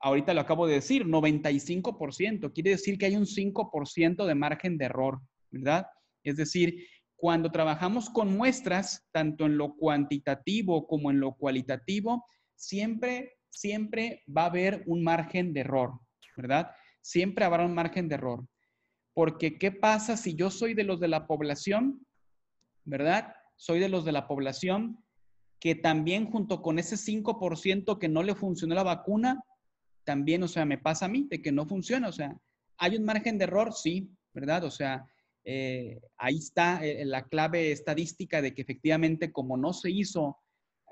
ahorita lo acabo de decir, 95%, quiere decir que hay un 5% de margen de error, ¿verdad? Es decir, cuando trabajamos con muestras, tanto en lo cuantitativo como en lo cualitativo, siempre, siempre va a haber un margen de error, ¿verdad? Siempre habrá un margen de error. Porque, ¿qué pasa si yo soy de los de la población, ¿verdad? Soy de los de la población que también junto con ese 5% que no le funcionó la vacuna, también, o sea, me pasa a mí de que no funciona, o sea, hay un margen de error, sí, ¿verdad? O sea, eh, ahí está eh, la clave estadística de que efectivamente como no se hizo,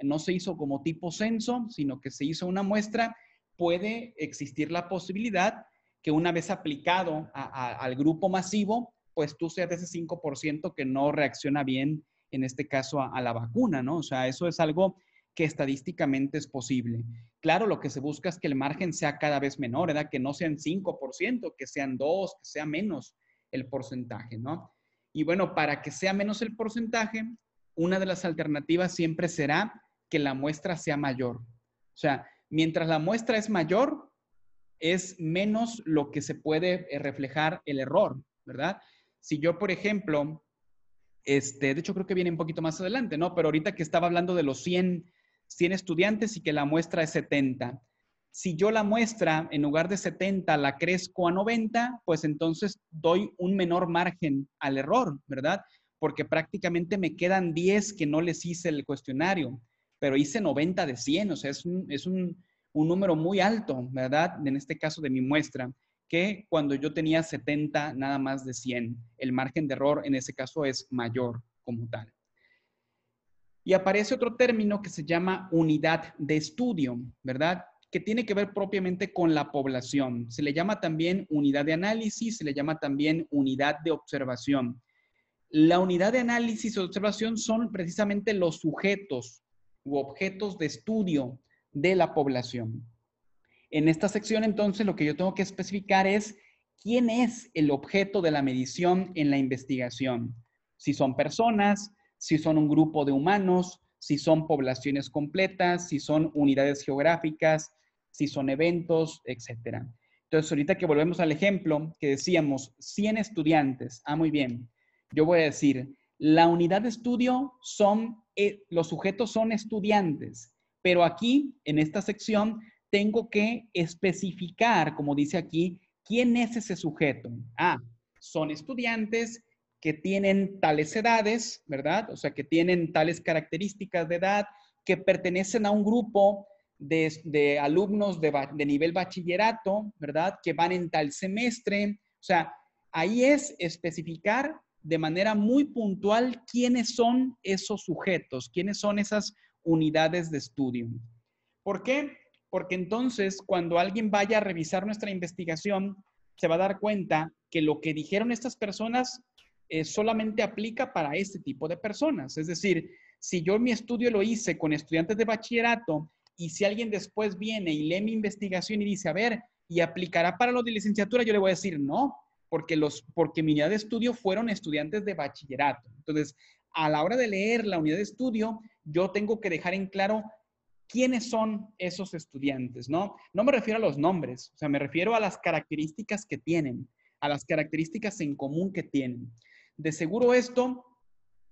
no se hizo como tipo censo, sino que se hizo una muestra, puede existir la posibilidad que una vez aplicado al grupo masivo, pues tú seas de ese 5% que no reacciona bien en este caso, a, la vacuna, ¿no? O sea, eso es algo que estadísticamente es posible. Claro, lo que se busca es que el margen sea cada vez menor, ¿verdad? Que no sean 5%, que sean 2, que sea menos el porcentaje, ¿no? Y bueno, para que sea menos el porcentaje, una de las alternativas siempre será que la muestra sea mayor. O sea, mientras la muestra es mayor, es menos lo que se puede eh, reflejar el error, ¿verdad? Si yo, por ejemplo, este, de hecho, creo que viene un poquito más adelante, ¿no? Pero ahorita que estaba hablando de los 100, 100 estudiantes y que la muestra es 70. Si yo la muestra, en lugar de 70, la crezco a 90, pues entonces doy un menor margen al error, ¿verdad? Porque prácticamente me quedan 10 que no les hice el cuestionario, pero hice 90 de 100, o sea, es un, es un, un número muy alto, ¿verdad? En este caso de mi muestra que cuando yo tenía 70, nada más de 100. El margen de error en ese caso es mayor como tal. Y aparece otro término que se llama unidad de estudio, ¿verdad? Que tiene que ver propiamente con la población. Se le llama también unidad de análisis, se le llama también unidad de observación. La unidad de análisis o observación son precisamente los sujetos u objetos de estudio de la población. En esta sección, entonces, lo que yo tengo que especificar es quién es el objeto de la medición en la investigación. Si son personas, si son un grupo de humanos, si son poblaciones completas, si son unidades geográficas, si son eventos, etc. Entonces, ahorita que volvemos al ejemplo que decíamos, 100 estudiantes. Ah, muy bien. Yo voy a decir, la unidad de estudio son, eh, los sujetos son estudiantes, pero aquí, en esta sección, tengo que especificar, como dice aquí, quién es ese sujeto. Ah, son estudiantes que tienen tales edades, ¿verdad? O sea, que tienen tales características de edad, que pertenecen a un grupo de, alumnos de, de, nivel bachillerato, ¿verdad? Que van en tal semestre. O sea, ahí es especificar de manera muy puntual quiénes son esos sujetos, quiénes son esas unidades de estudio. ¿Por qué? porque entonces cuando alguien vaya a revisar nuestra investigación, se va a dar cuenta que lo que dijeron estas personas eh, solamente aplica para este tipo de personas. Es decir, si yo mi estudio lo hice con estudiantes de bachillerato y si alguien después viene y lee mi investigación y dice, a ver, ¿y aplicará para los de licenciatura? Yo le voy a decir no, porque, los, porque mi unidad de estudio fueron estudiantes de bachillerato. Entonces, a la hora de leer la unidad de estudio, yo tengo que dejar en claro quiénes son esos estudiantes, ¿no? No me refiero a los nombres, o sea, me refiero a las características que tienen, a las características en común que tienen. De seguro esto,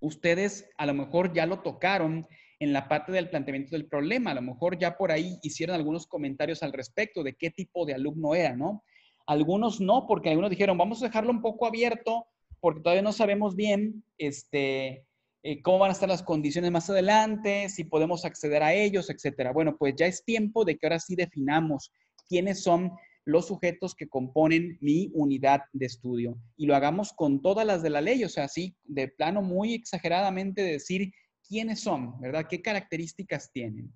ustedes a lo mejor ya lo tocaron en la parte del planteamiento del problema, a lo mejor ya por ahí hicieron algunos comentarios al respecto de qué tipo de alumno era, ¿no? Algunos no, porque algunos dijeron, vamos a dejarlo un poco abierto porque todavía no sabemos bien este, eh, cómo van a estar las condiciones más adelante, si podemos acceder a ellos, etcétera. Bueno, pues ya es tiempo de que ahora sí definamos quiénes son los sujetos que componen mi unidad de estudio y lo hagamos con todas las de la ley, o sea, así de plano muy exageradamente decir quiénes son, ¿verdad? ¿Qué características tienen?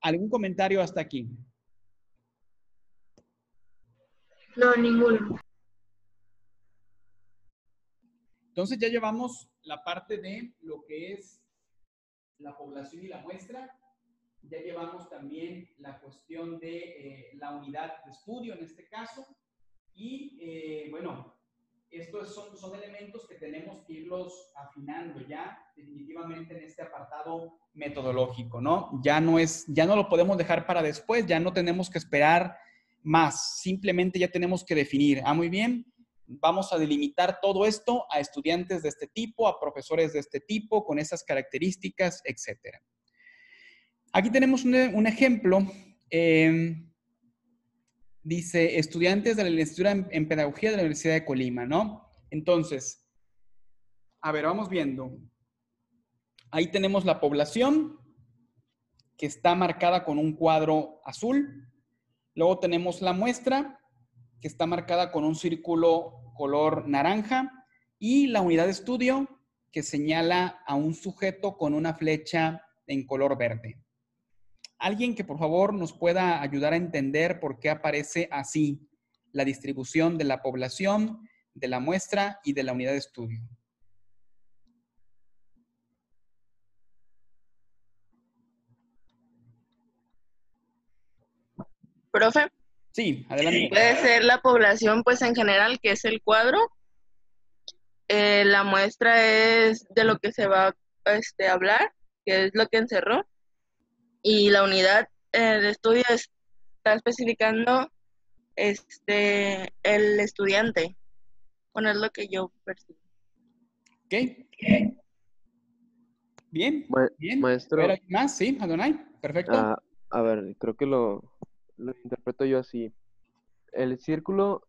¿Algún comentario hasta aquí? No, ninguno. Entonces ya llevamos la parte de lo que es la población y la muestra. Ya llevamos también la cuestión de eh, la unidad de estudio en este caso. Y eh, bueno, estos son, son elementos que tenemos que irlos afinando ya definitivamente en este apartado metodológico, ¿no? Ya no es, ya no lo podemos dejar para después, ya no tenemos que esperar más, simplemente ya tenemos que definir, ah, muy bien, vamos a delimitar todo esto a estudiantes de este tipo, a profesores de este tipo, con esas características, etc. Aquí tenemos un, ejemplo. Em, dice, estudiantes de la licenciatura en, Pedagogía de la Universidad de Colima, ¿no? Entonces, a ver, vamos viendo. Ahí tenemos la población, que está marcada con un cuadro azul. Luego tenemos la muestra, que está marcada con un círculo color naranja y la unidad de estudio que señala a un sujeto con una flecha en color verde. Alguien que por favor nos pueda ayudar a entender por qué aparece así la distribución de la población, de la muestra y de la unidad de estudio. Profe. Sí, adelante. Puede ser la población, pues en general, que es el cuadro. Eh, la muestra es de lo que se va este, a hablar, que es lo que encerró. Y la unidad eh, de estudio está especificando este, el estudiante. Bueno, es lo que yo percibo. Ok. Bien, maestro. ¿Más? Sí, Adonai. Perfecto. Ah, a ver, creo que lo, lo interpreto yo así. El círculo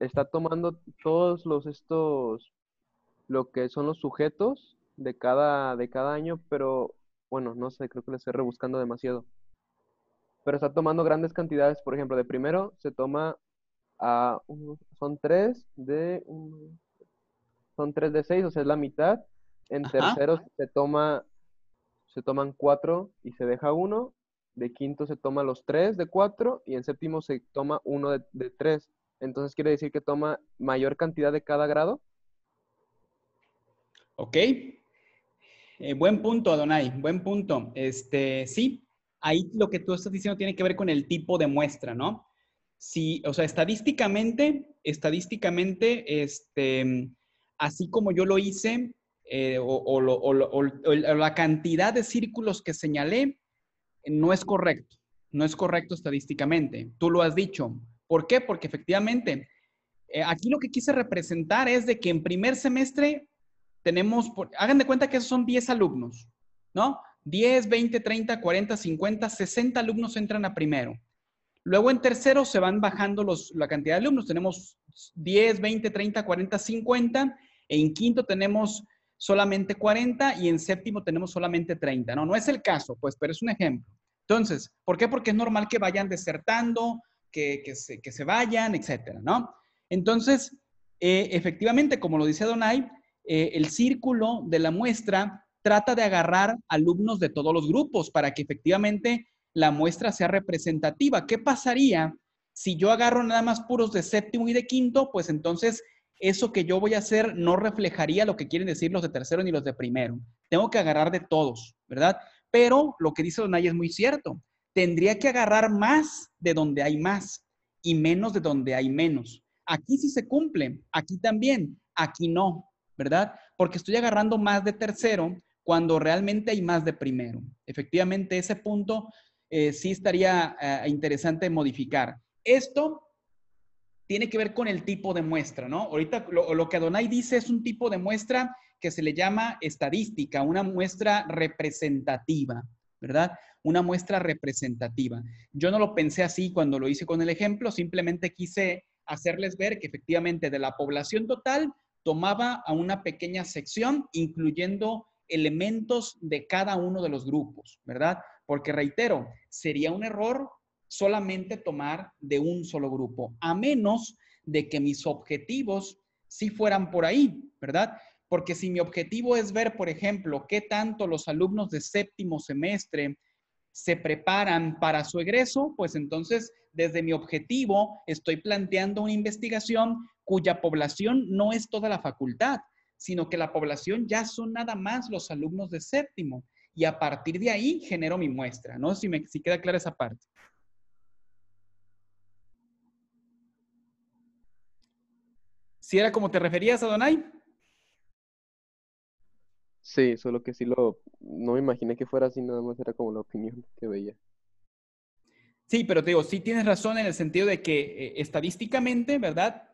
está tomando todos los estos, lo que son los sujetos de cada, de cada año, pero bueno, no sé, creo que le estoy rebuscando demasiado. Pero está tomando grandes cantidades, por ejemplo, de primero se toma a, son tres de, son tres de seis, o sea, es la mitad. En terceros se toma, se toman cuatro y se deja uno de quinto se toma los tres de cuatro y en séptimo se toma uno de, tres. Entonces quiere decir que toma mayor cantidad de cada grado. Ok. Eh, buen punto, Adonai. buen punto. Este, sí, ahí lo que tú estás diciendo tiene que ver con el tipo de muestra, ¿no? Sí, o sea, estadísticamente, estadísticamente, este, así como yo lo hice, eh, o la cantidad de círculos que señalé, no es correcto, no es correcto estadísticamente. Tú lo has dicho. ¿Por qué? Porque efectivamente, eh, aquí lo que quise representar es de que en primer semestre tenemos, hagan de cuenta que esos son 10 alumnos, ¿no? 10, 20, 30, 40, 50, 60 alumnos entran a primero. Luego en tercero se van bajando los, la cantidad de alumnos. Tenemos 10, 20, 30, 40, 50. En quinto tenemos solamente 40 y en séptimo tenemos solamente 30. No, no es el caso, pues, pero es un ejemplo. Entonces, ¿por qué? Porque es normal que vayan desertando, que, se, vayan, etcétera, ¿no? Entonces, eh, efectivamente, como lo dice Donay, eh, el círculo de la muestra trata de agarrar alumnos de todos los grupos para que efectivamente la muestra sea representativa. ¿Qué pasaría si yo agarro nada más puros de séptimo y de quinto? Pues entonces eso que yo voy a hacer no reflejaría lo que quieren decir los de tercero ni los de primero. Tengo que agarrar de todos, ¿verdad? Pero lo que dice Donay es muy cierto. Tendría que agarrar más de donde hay más y menos de donde hay menos. Aquí sí se cumple, aquí también, aquí no, ¿verdad? Porque estoy agarrando más de tercero cuando realmente hay más de primero. Efectivamente, ese punto eh, sí estaría eh, interesante modificar. Esto tiene que ver con el tipo de muestra, ¿no? Ahorita lo, que Donay dice es un tipo de muestra que se le llama estadística, una muestra representativa, ¿verdad? Una muestra representativa. Yo no lo pensé así cuando lo hice con el ejemplo, simplemente quise hacerles ver que efectivamente de la población total tomaba a una pequeña sección, incluyendo elementos de cada uno de los grupos, ¿verdad? Porque reitero, sería un error solamente tomar de un solo grupo, a menos de que mis objetivos sí fueran por ahí, ¿verdad? Porque si mi objetivo es ver, por ejemplo, qué tanto los alumnos de séptimo semestre se preparan para su egreso, pues entonces desde mi objetivo estoy planteando una investigación cuya población no es toda la facultad, sino que la población ya son nada más los alumnos de séptimo. Y a partir de ahí genero mi muestra, ¿no? Si, me, si queda clara esa parte. ¿Si era como te referías, a Adonai? Sí, solo que sí lo, no me imaginé que fuera así, nada más era como la opinión que veía. Sí, pero te digo, sí tienes razón en el sentido de que eh, estadísticamente, ¿verdad?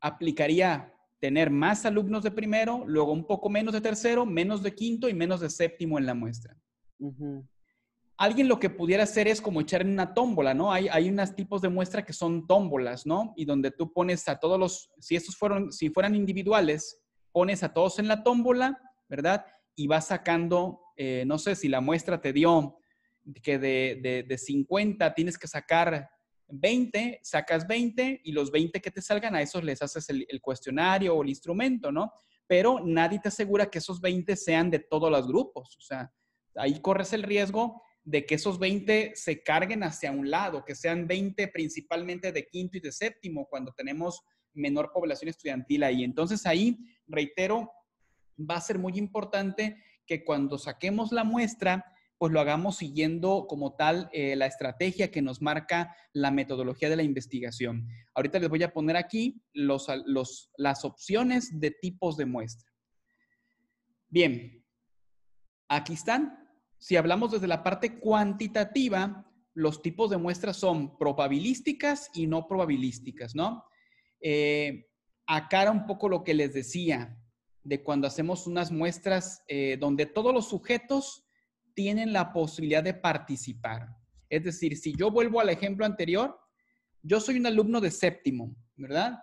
Aplicaría tener más alumnos de primero, luego un poco menos de tercero, menos de quinto y menos de séptimo en la muestra. Alguien lo que pudiera hacer es como echar en una tómbola, ¿no? Hay, hay unos tipos de muestra que son tómbolas, ¿no? Y donde tú pones a todos los, si estos fueron, si fueran individuales, pones a todos en la tómbola ¿verdad? Y vas sacando, eh, no sé si la muestra te dio que de, de, 50 tienes que sacar 20, sacas 20 y los 20 que te salgan a esos les haces el, el, cuestionario o el instrumento, ¿no? Pero nadie te asegura que esos 20 sean de todos los grupos, o sea, ahí corres el riesgo de que esos 20 se carguen hacia un lado, que sean 20 principalmente de quinto y de séptimo, cuando tenemos menor población estudiantil ahí. Entonces ahí, reitero, va a ser muy importante que cuando saquemos la muestra, pues lo hagamos siguiendo como tal eh, la estrategia que nos marca la metodología de la investigación. Ahorita les voy a poner aquí los, las opciones de tipos de muestra. Bien, aquí están. Si hablamos desde la parte cuantitativa, los tipos de muestras son probabilísticas y no probabilísticas, ¿no? Eh, a cara un poco lo que les decía de cuando hacemos unas muestras eh, donde todos los sujetos tienen la posibilidad de participar. Es decir, si yo vuelvo al ejemplo anterior, yo soy un alumno de séptimo, ¿verdad?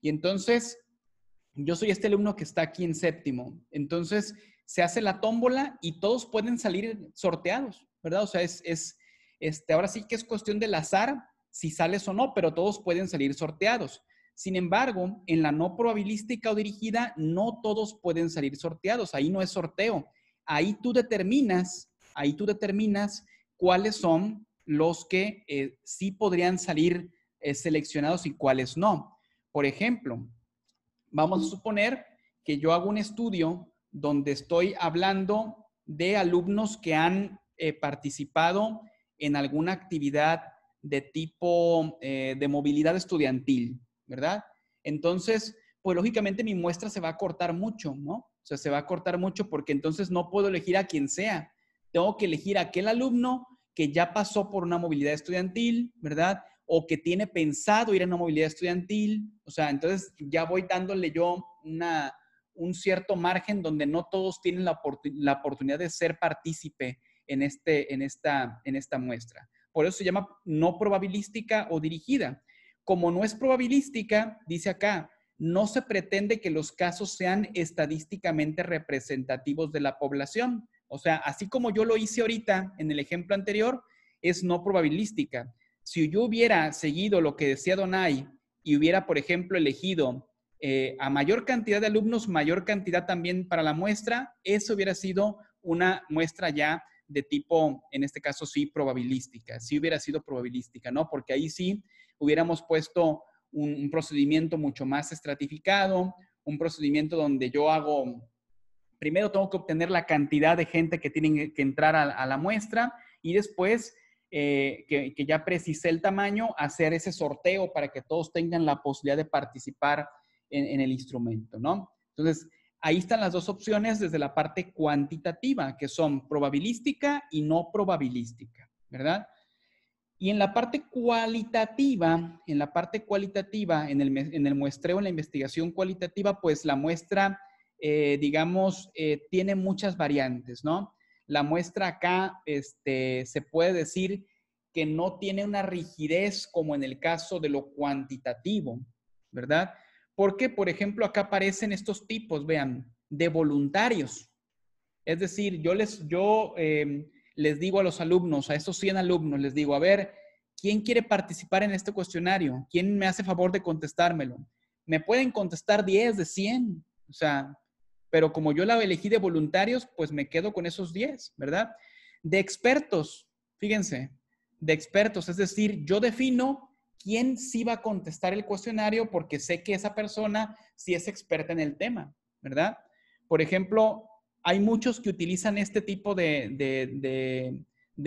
Y entonces, yo soy este alumno que está aquí en séptimo. Entonces, se hace la tómbola y todos pueden salir sorteados, ¿verdad? O sea, es, es este, ahora sí que es cuestión del azar si sales o no, pero todos pueden salir sorteados. Sin embargo, en la no probabilística o dirigida, no todos pueden salir sorteados. Ahí no es sorteo. Ahí tú determinas, ahí tú determinas cuáles son los que eh, sí podrían salir eh, seleccionados y cuáles no. Por ejemplo, vamos a suponer que yo hago un estudio donde estoy hablando de alumnos que han eh, participado en alguna actividad de tipo de movilidad estudiantil. ¿verdad? Entonces, pues lógicamente mi muestra se va a cortar mucho, ¿no? O sea, se va a cortar mucho porque entonces no puedo elegir a quien sea. Tengo que elegir a aquel alumno que ya pasó por una movilidad estudiantil, ¿verdad? O que tiene pensado ir a una movilidad estudiantil. O sea, entonces ya voy dándole yo un cierto margen donde no todos tienen la, la oportunidad de ser partícipe en, este, en, esta, en esta muestra. Por eso se llama no probabilística o dirigida, como no es probabilística, dice acá, no se pretende que los casos sean estadísticamente representativos de la población. O sea, así como yo lo hice ahorita en el ejemplo anterior, es no probabilística. Si yo hubiera seguido lo que decía Donay y hubiera, por ejemplo, elegido eh, a mayor cantidad de alumnos, mayor cantidad también para la muestra, eso hubiera sido una muestra ya de tipo, en este caso sí, probabilística. Sí hubiera sido probabilística, ¿no? Porque ahí sí hubiéramos puesto un, procedimiento mucho más estratificado, un procedimiento donde yo hago, primero tengo que obtener la cantidad de gente que tienen que entrar a, la muestra y después eh, que, ya precisé el tamaño, hacer ese sorteo para que todos tengan la posibilidad de participar en, en, el instrumento, ¿no? Entonces, ahí están las dos opciones desde la parte cuantitativa, que son probabilística y no probabilística, ¿verdad? Y en la parte cualitativa, en la parte cualitativa, en el, muestreo, en la investigación cualitativa, pues la muestra, eh, digamos, eh, tiene muchas variantes, ¿no? La muestra acá este, se puede decir que no tiene una rigidez como en el caso de lo cuantitativo, ¿verdad? Porque, por ejemplo, acá aparecen estos tipos, vean, de voluntarios. Es decir, yo les, yo... Em, les digo a los alumnos, a estos 100 alumnos, les digo, a ver, ¿quién quiere participar en este cuestionario? ¿Quién me hace favor de contestármelo? Me pueden contestar 10 de 100, o sea, pero como yo la elegí de voluntarios, pues me quedo con esos 10, ¿verdad? De expertos, fíjense, de expertos, es decir, yo defino quién sí va a contestar el cuestionario porque sé que esa persona sí es experta en el tema, ¿verdad? Por ejemplo, hay muchos que utilizan este tipo de,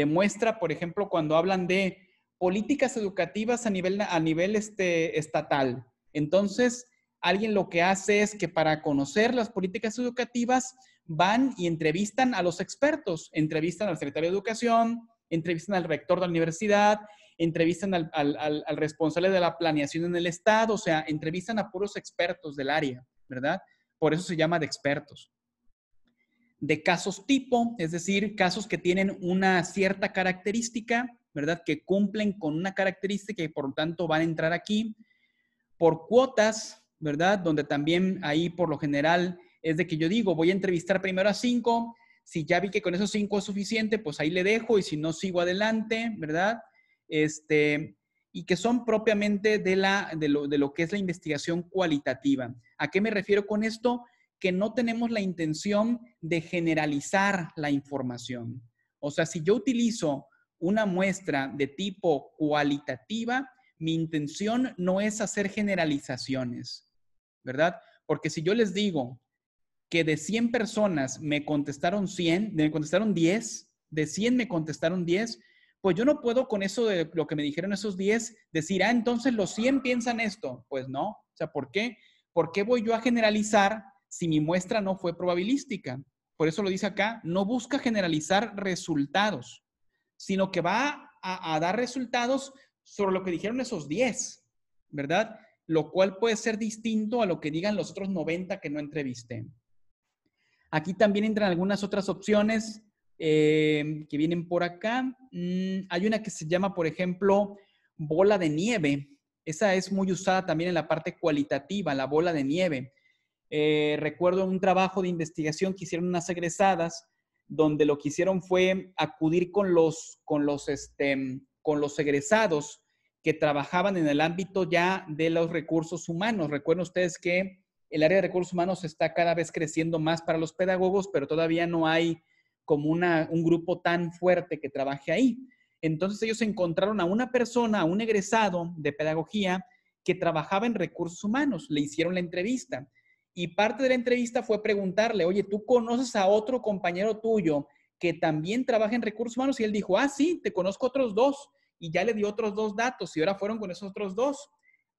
muestra, por ejemplo, cuando hablan de políticas educativas a nivel, a nivel este, estatal. Entonces, alguien lo que hace es que para conocer las políticas educativas van y entrevistan a los expertos, entrevistan al secretario de Educación, entrevistan al rector de la universidad, entrevistan al responsable de la planeación en el Estado, o sea, entrevistan a puros expertos del área, ¿verdad? Por eso se llama de expertos de casos tipo, es decir, casos que tienen una cierta característica, ¿verdad? Que cumplen con una característica y por lo tanto van a entrar aquí. Por cuotas, ¿verdad? Donde también ahí por lo general es de que yo digo, voy a entrevistar primero a cinco, si ya vi que con esos cinco es suficiente, pues ahí le dejo y si no, sigo adelante, ¿verdad? Este, y que son propiamente de, la, de, lo, de lo que es la investigación cualitativa. ¿A qué me refiero con esto? que no tenemos la intención de generalizar la información. O sea, si yo utilizo una muestra de tipo cualitativa, mi intención no es hacer generalizaciones, ¿verdad? Porque si yo les digo que de 100 personas me contestaron 100, me contestaron 10, de 100 me contestaron 10, pues yo no puedo con eso de lo que me dijeron esos 10 decir, ah, entonces los 100 piensan esto. Pues no, o sea, ¿por qué? ¿Por qué voy yo a generalizar si mi muestra no fue probabilística. Por eso lo dice acá, no busca generalizar resultados, sino que va a, dar resultados sobre lo que dijeron esos 10, ¿verdad? Lo cual puede ser distinto a lo que digan los otros 90 que no entrevisté. Aquí también entran algunas otras opciones eh, que vienen por acá. Mm, hay una que se llama, por ejemplo, bola de nieve. Esa es muy usada también en la parte cualitativa, la bola de nieve. Eh, recuerdo un trabajo de investigación que hicieron unas egresadas, donde lo que hicieron fue acudir con los, este, con los, egresados que trabajaban en el ámbito ya de los recursos humanos. Recuerden ustedes que el área de recursos humanos está cada vez creciendo más para los pedagogos, pero todavía no hay como un grupo tan fuerte que trabaje ahí. Entonces ellos encontraron a una persona, a un egresado de pedagogía que trabajaba en recursos humanos, le hicieron la entrevista y parte de la entrevista fue preguntarle, oye, ¿tú conoces a otro compañero tuyo que también trabaja en recursos humanos? Y él dijo, ah, sí, te conozco otros dos. Y ya le dio otros dos datos y ahora fueron con esos otros dos.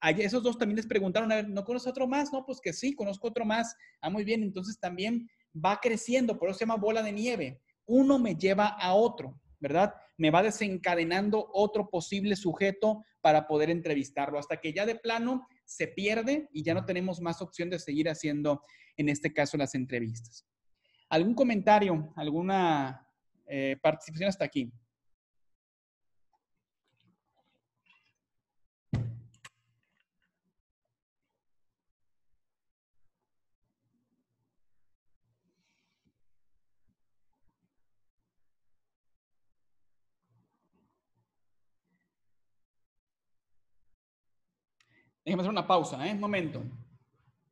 A esos dos también les preguntaron, a ver, ¿no conoces otro más? No, pues que sí, conozco otro más. Ah, muy bien, entonces también va creciendo, por eso se llama bola de nieve. Uno me lleva a otro, ¿verdad? Me va desencadenando otro posible sujeto para poder entrevistarlo, hasta que ya de plano se pierde y ya no tenemos más opción de seguir haciendo, en este caso, las entrevistas. ¿Algún comentario, alguna eh, participación hasta aquí? Déjeme hacer una pausa, ¿eh? Un momento.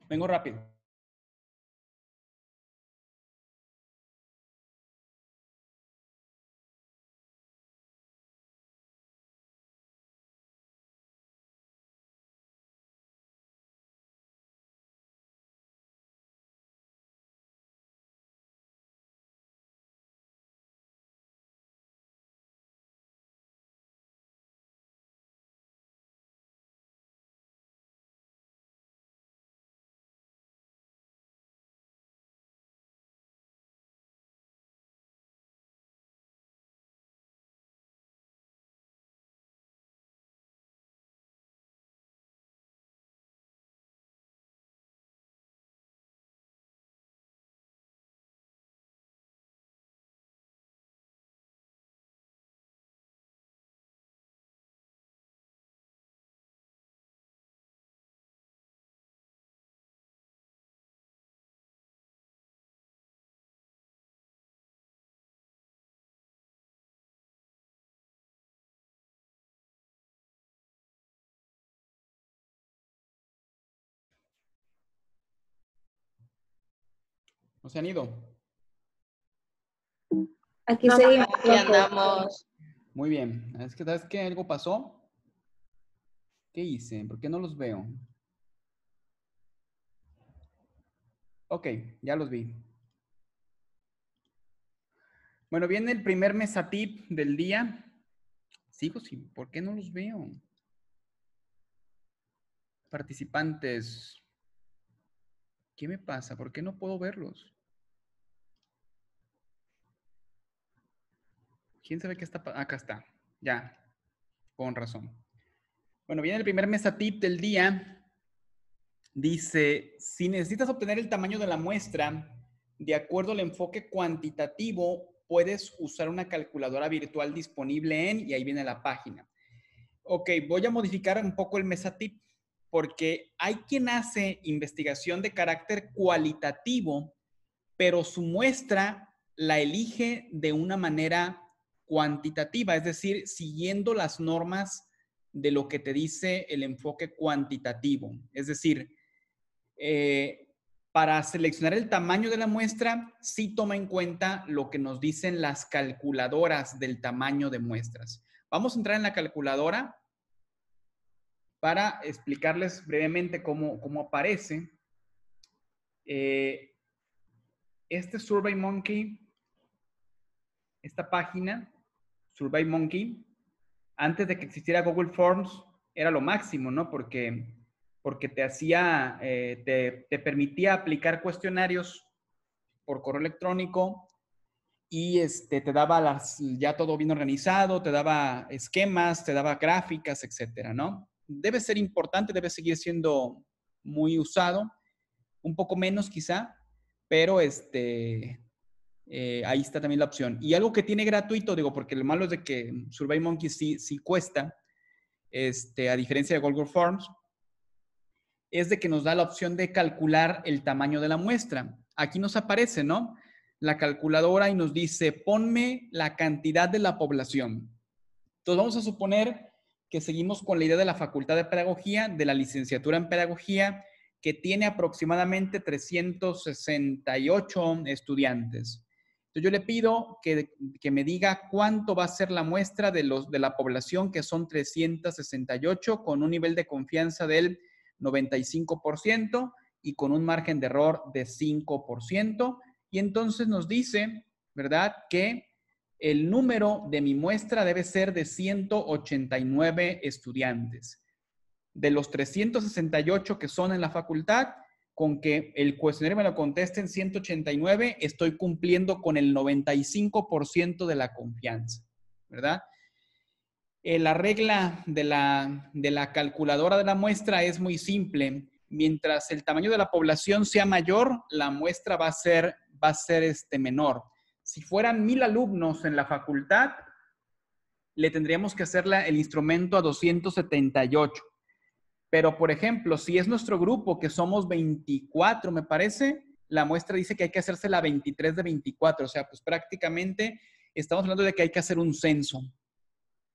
Vengo rápido. se han ido? Aquí se seguimos. Aquí andamos. Muy bien. Es que, ¿sabes que algo pasó? ¿Qué hice? ¿Por qué no los veo? Ok, ya los vi. Bueno, viene el primer mesatip del día. Sigo sin, ¿por qué no los veo? Participantes, ¿qué me pasa? ¿Por qué no puedo verlos? ¿Quién sabe qué está? Acá está. Ya. Con razón. Bueno, viene el primer mesa tip del día. Dice, si necesitas obtener el tamaño de la muestra, de acuerdo al enfoque cuantitativo, puedes usar una calculadora virtual disponible en, y ahí viene la página. Ok, voy a modificar un poco el mesa tip porque hay quien hace investigación de carácter cualitativo, pero su muestra la elige de una manera cuantitativa, es decir, siguiendo las normas de lo que te dice el enfoque cuantitativo. Es decir, eh, para seleccionar el tamaño de la muestra, sí toma en cuenta lo que nos dicen las calculadoras del tamaño de muestras. Vamos a entrar en la calculadora para explicarles brevemente cómo, aparece. Eh, este SurveyMonkey, esta página, Survey Monkey, antes de que existiera Google Forms, era lo máximo, ¿no? Porque, porque te hacía, eh, te, permitía aplicar cuestionarios por correo electrónico y este, te daba ya todo bien organizado, te daba esquemas, te daba gráficas, etcétera, ¿no? Debe ser importante, debe seguir siendo muy usado, un poco menos quizá, pero este, eh, ahí está también la opción. Y algo que tiene gratuito, digo, porque lo malo es de que Survey Monkey sí, cuesta, este, a diferencia de Google Forms, es de que nos da la opción de calcular el tamaño de la muestra. Aquí nos aparece, ¿no? La calculadora y nos dice, ponme la cantidad de la población. Entonces vamos a suponer que seguimos con la idea de la Facultad de Pedagogía, de la licenciatura en Pedagogía, que tiene aproximadamente 368 estudiantes. Entonces yo le pido que, que, me diga cuánto va a ser la muestra de, los, de la población, que son 368, con un nivel de confianza del 95% y con un margen de error de 5%. Y entonces nos dice, ¿verdad?, que el número de mi muestra debe ser de 189 estudiantes. De los 368 que son en la facultad, con que el cuestionario me lo conteste en 189, estoy cumpliendo con el 95% de la confianza, ¿verdad? Eh, la regla de la, de la calculadora de la muestra es muy simple. Mientras el tamaño de la población sea mayor, la muestra va a ser, va a ser este, menor. Si fueran mil alumnos en la facultad, le tendríamos que hacer el instrumento a 278. Pero, por ejemplo, si es nuestro grupo, que somos 24, me parece, la muestra dice que hay que hacerse la 23 de 24. O sea, pues prácticamente estamos hablando de que hay que hacer un censo,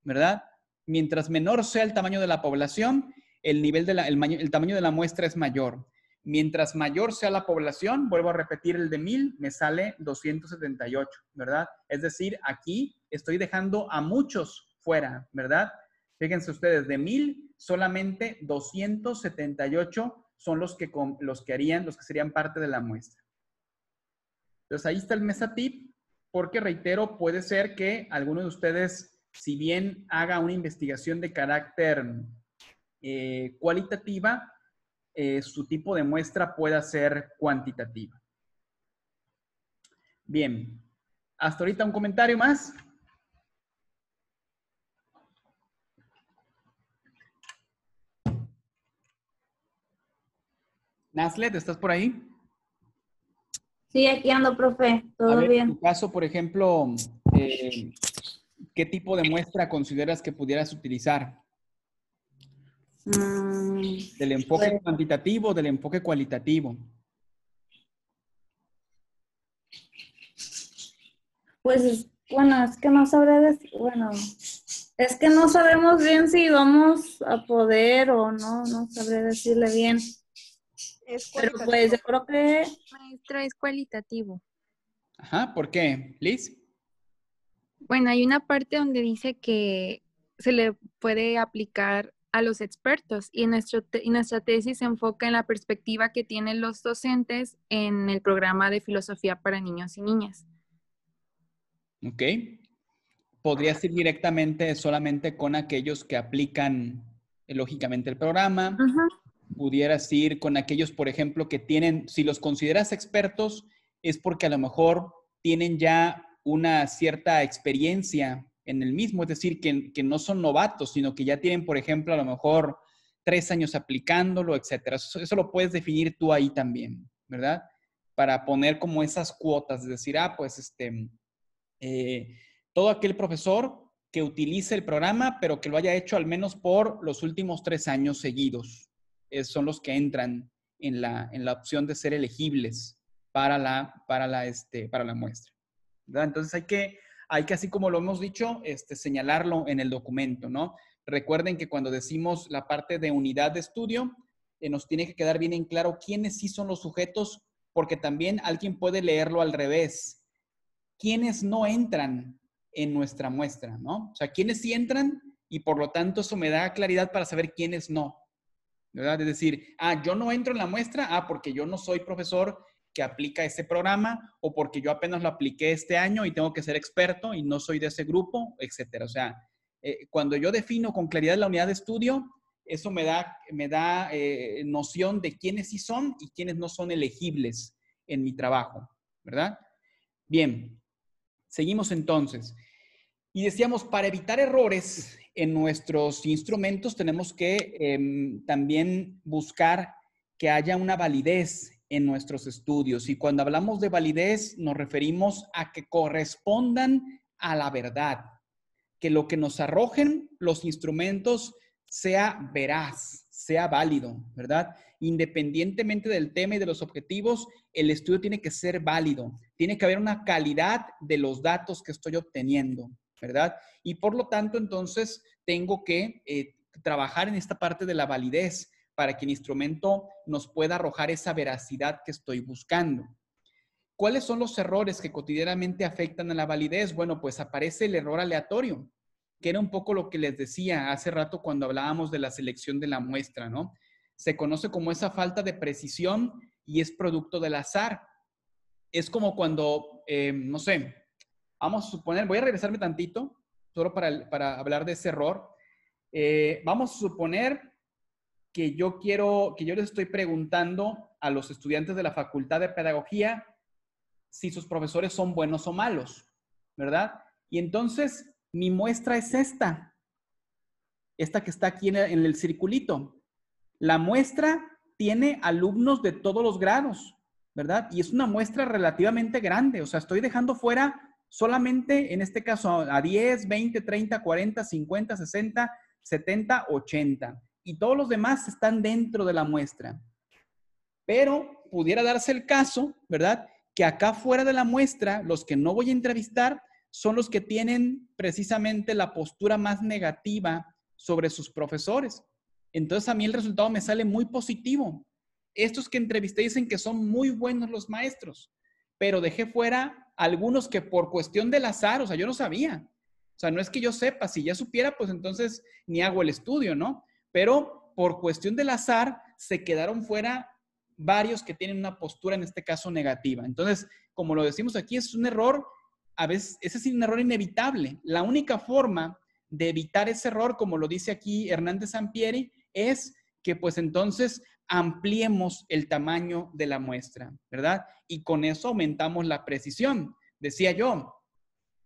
¿verdad? Mientras menor sea el tamaño de la población, el, nivel de el, tamaño de la muestra es mayor. Mientras mayor sea la población, vuelvo a repetir el de 1000, me sale 278, ¿verdad? Es decir, aquí estoy dejando a muchos fuera, ¿verdad? Fíjense ustedes, de 1000 solamente 278 son los que, los que harían, los que serían parte de la muestra. Entonces ahí está el MesaTip, tip, porque reitero, puede ser que alguno de ustedes, si bien haga una investigación de carácter eh, cualitativa, eh, su tipo de muestra pueda ser cuantitativa. Bien, hasta ahorita un comentario más. Naslet, ¿estás por ahí? Sí, aquí ando, profe. Todo bien. En tu caso, por ejemplo, eh, ¿qué tipo de muestra consideras que pudieras utilizar? Mm, ¿Del enfoque pues cuantitativo del enfoque cualitativo? Pues, bueno, es que no sabré decir, bueno, es que no sabemos bien si vamos a poder o no, no sabré decirle bien. Pero pues yo creo Maestro es cualitativo. Ajá, ¿por qué? Liz. Bueno, hay una parte donde dice que se le puede aplicar a los expertos y, nuestro nuestra tesis se enfoca en la perspectiva que tienen los docentes en el programa de filosofía para niños y niñas. Ok. ¿Podría ser directamente solamente con aquellos que aplican eh, lógicamente el programa. Ajá pudieras ir con aquellos, por ejemplo, que tienen, si los consideras expertos, es porque a lo mejor tienen ya una cierta experiencia en el mismo, es decir, que, no son novatos, sino que ya tienen, por ejemplo, a lo mejor tres años aplicándolo, etcétera. Eso, lo puedes definir tú ahí también, ¿verdad? Para poner como esas cuotas, es decir, ah, pues este, eh, todo aquel profesor que utilice el programa, pero que lo haya hecho al menos por los últimos tres años seguidos, eh, son los que entran en la, opción de ser elegibles para la, para este, para la muestra. Entonces hay que, hay que, así como lo hemos dicho, este, señalarlo en el documento, ¿no? Recuerden que cuando decimos la parte de unidad de estudio, eh, nos tiene que quedar bien en claro quiénes sí son los sujetos, porque también alguien puede leerlo al revés. ¿Quiénes no entran en nuestra muestra, no? O sea, quiénes sí entran y por lo tanto eso me da claridad para saber quiénes no. Es decir, ah, yo no entro en la muestra, ah, porque yo no soy profesor que aplica ese programa o porque yo apenas lo apliqué este año y tengo que ser experto y no soy de ese grupo, etcétera. O sea, eh, cuando yo defino con claridad la unidad de estudio, eso me da, me da eh, noción de quiénes sí son y quiénes no son elegibles en mi trabajo, ¿verdad? Bien, seguimos entonces. Y decíamos, para evitar errores en nuestros instrumentos tenemos que em, también buscar que haya una validez en nuestros estudios. Y cuando hablamos de validez nos referimos a que correspondan a la verdad, que lo que nos arrojen los instrumentos sea veraz, sea válido, ¿verdad? Independientemente del tema y de los objetivos, el estudio tiene que ser válido, tiene que haber una calidad de los datos que estoy obteniendo. ¿verdad? Y por lo tanto, entonces, tengo que eh, trabajar en esta parte de la validez para que el instrumento nos pueda arrojar esa veracidad que estoy buscando. ¿Cuáles son los errores que cotidianamente afectan a la validez? Bueno, pues aparece el error aleatorio, que era un poco lo que les decía hace rato cuando hablábamos de la selección de la muestra, ¿no? Se conoce como esa falta de precisión y es producto del azar. Es como cuando, eh, no sé, Vamos a suponer, voy a regresarme tantito, solo para, para hablar de ese error. Eh, vamos a suponer que yo quiero, que yo les estoy preguntando a los estudiantes de la Facultad de Pedagogía si sus profesores son buenos o malos, ¿verdad? Y entonces mi muestra es esta, esta que está aquí en el circulito. La muestra tiene alumnos de todos los grados, ¿verdad? Y es una muestra relativamente grande, o sea, estoy dejando fuera solamente en este caso a 10, 20, 30, 40, 50, 60, 70, 80. Y todos los demás están dentro de la muestra. Pero pudiera darse el caso, ¿verdad? Que acá fuera de la muestra, los que no voy a entrevistar son los que tienen precisamente la postura más negativa sobre sus profesores. Entonces a mí el resultado me sale muy positivo. Estos que entrevisté dicen que son muy buenos los maestros pero dejé fuera algunos que por cuestión del azar, o sea, yo no sabía. O sea, no es que yo sepa, si ya supiera, pues entonces ni hago el estudio, ¿no? Pero por cuestión del azar se quedaron fuera varios que tienen una postura, en este caso, negativa. Entonces, como lo decimos aquí, es un error, a veces, ese es un error inevitable. La única forma de evitar ese error, como lo dice aquí Hernández Sampieri, es que pues entonces ampliemos el tamaño de la muestra, ¿verdad? Y con eso aumentamos la precisión. Decía yo,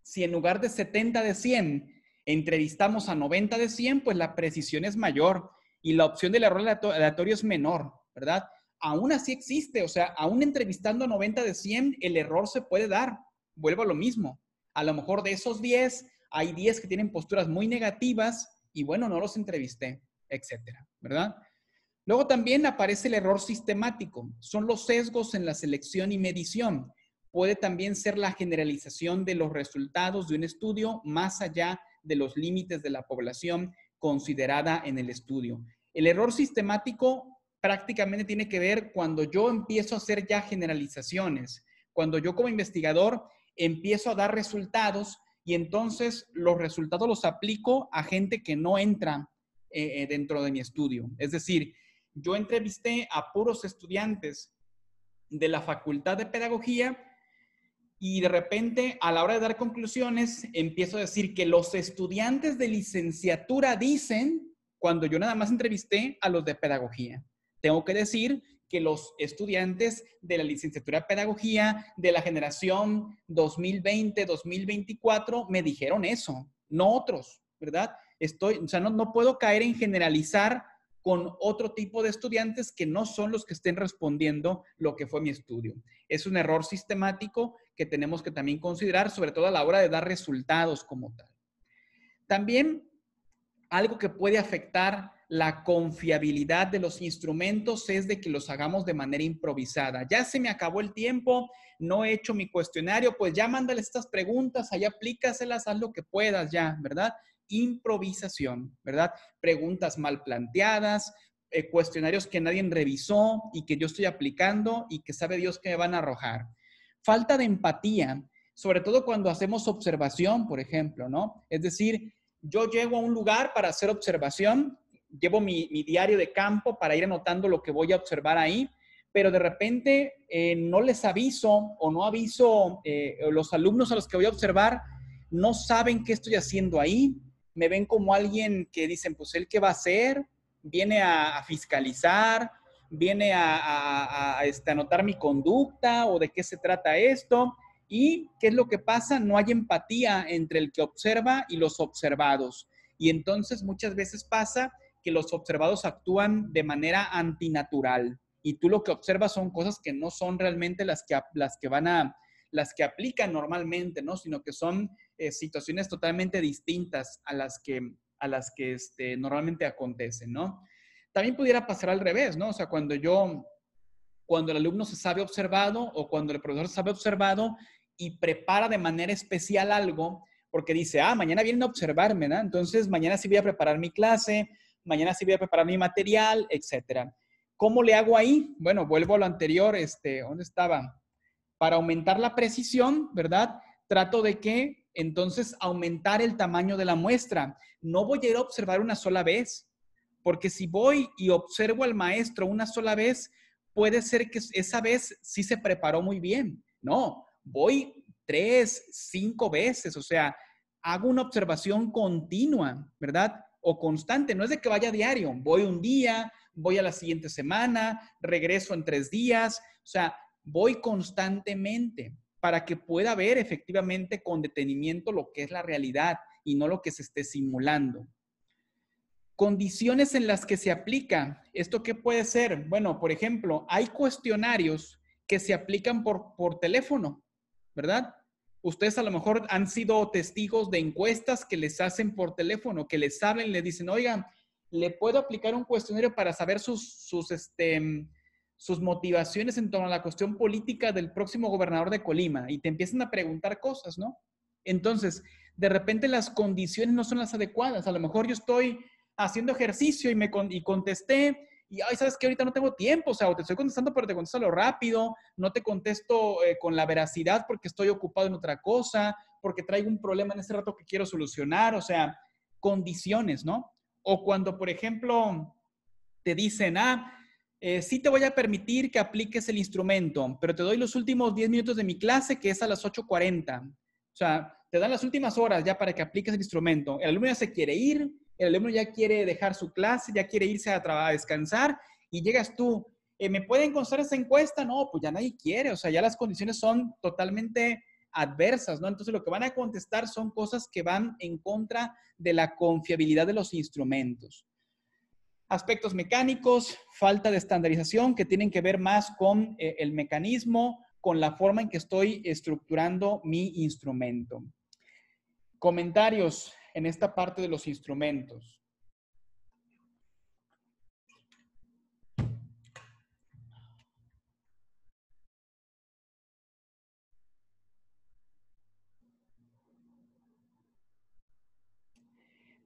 si en lugar de 70 de 100 entrevistamos a 90 de 100, pues la precisión es mayor y la opción del error aleatorio es menor, ¿verdad? Aún así existe, o sea, aún entrevistando a 90 de 100, el error se puede dar. Vuelvo a lo mismo. A lo mejor de esos 10, hay 10 que tienen posturas muy negativas y bueno, no los entrevisté, etcétera, ¿verdad? Luego también aparece el error sistemático, son los sesgos en la selección y medición. Puede también ser la generalización de los resultados de un estudio más allá de los límites de la población considerada en el estudio. El error sistemático prácticamente tiene que ver cuando yo empiezo a hacer ya generalizaciones, cuando yo como investigador empiezo a dar resultados y entonces los resultados los aplico a gente que no entra eh, eh, dentro de mi estudio. Es decir, yo entrevisté a puros estudiantes de la Facultad de Pedagogía y de repente a la hora de dar conclusiones empiezo a decir que los estudiantes de licenciatura dicen cuando yo nada más entrevisté a los de pedagogía. Tengo que decir que los estudiantes de la licenciatura de pedagogía de la generación 2020-2024 me dijeron eso, no otros, ¿verdad? Estoy, o sea, no puedo caer en generalizar con otro tipo de estudiantes que no son los que estén respondiendo lo que fue mi estudio. Es un error sistemático que tenemos que también considerar, sobre todo a la hora de dar resultados como tal. También algo que puede afectar la confiabilidad de los instrumentos es de que los hagamos de manera improvisada. Ya se me acabó el tiempo, no he hecho mi cuestionario, pues ya mándale estas preguntas, ahí aplícaselas, haz lo que puedas ya, ¿verdad? improvisación, ¿verdad? Preguntas mal planteadas, eh, cuestionarios que nadie revisó y que yo estoy aplicando y que sabe Dios que me van a arrojar. Falta de empatía, sobre todo cuando hacemos observación, por ejemplo, ¿no? Es decir, yo llego a un lugar para hacer observación, llevo mi, diario de campo para ir anotando lo que voy a observar ahí, pero de repente eh, no les aviso o no aviso, eh, los alumnos a los que voy a observar no saben qué estoy haciendo ahí, me ven como alguien que dicen, pues él qué va a hacer, viene a, fiscalizar, viene a, este, anotar mi conducta o de qué se trata esto. ¿Y qué es lo que pasa? No hay empatía entre el que observa y los observados. Y entonces muchas veces pasa que los observados actúan de manera antinatural. Y tú lo que observas son cosas que no son realmente las que, las que van a, las que aplican normalmente, ¿no? Sino que son eh, situaciones totalmente distintas a las que, a las que este, normalmente acontecen, ¿no? También pudiera pasar al revés, ¿no? O sea, cuando yo, cuando el alumno se sabe observado o cuando el profesor se sabe observado y prepara de manera especial algo, porque dice, ah, mañana vienen a observarme, ¿no? Entonces, mañana sí voy a preparar mi clase, mañana sí voy a preparar mi material, etcétera. ¿Cómo le hago ahí? Bueno, vuelvo a lo anterior, este, ¿dónde estaba? Para aumentar la precisión, ¿verdad? Trato de que entonces, aumentar el tamaño de la muestra. No voy a ir a observar una sola vez, porque si voy y observo al maestro una sola vez, puede ser que esa vez sí se preparó muy bien. No, voy tres, cinco veces, o sea, hago una observación continua, ¿verdad? O constante, no es de que vaya diario, voy un día, voy a la siguiente semana, regreso en tres días, o sea, voy constantemente para que pueda ver efectivamente con detenimiento lo que es la realidad y no lo que se esté simulando. Condiciones en las que se aplica. ¿Esto qué puede ser? Bueno, por ejemplo, hay cuestionarios que se aplican por, por teléfono, ¿verdad? Ustedes a lo mejor han sido testigos de encuestas que les hacen por teléfono, que les hablan le dicen, oiga le puedo aplicar un cuestionario para saber sus, sus este, sus motivaciones en torno a la cuestión política del próximo gobernador de Colima y te empiezan a preguntar cosas, ¿no? Entonces, de repente las condiciones no son las adecuadas. A lo mejor yo estoy haciendo ejercicio y me y contesté y, ay, sabes que ahorita no tengo tiempo, o sea, o te estoy contestando, pero te contesto lo rápido, no te contesto eh, con la veracidad porque estoy ocupado en otra cosa, porque traigo un problema en ese rato que quiero solucionar, o sea, condiciones, ¿no? O cuando, por ejemplo, te dicen, ah, eh, sí te voy a permitir que apliques el instrumento, pero te doy los últimos 10 minutos de mi clase, que es a las 8.40. O sea, te dan las últimas horas ya para que apliques el instrumento. El alumno ya se quiere ir, el alumno ya quiere dejar su clase, ya quiere irse a, trabajar, a descansar y llegas tú. Eh, ¿Me pueden constar esa encuesta? No, pues ya nadie quiere, o sea, ya las condiciones son totalmente adversas, ¿no? Entonces lo que van a contestar son cosas que van en contra de la confiabilidad de los instrumentos aspectos mecánicos, falta de estandarización que tienen que ver más con eh, el mecanismo, con la forma en que estoy estructurando mi instrumento. Comentarios en esta parte de los instrumentos.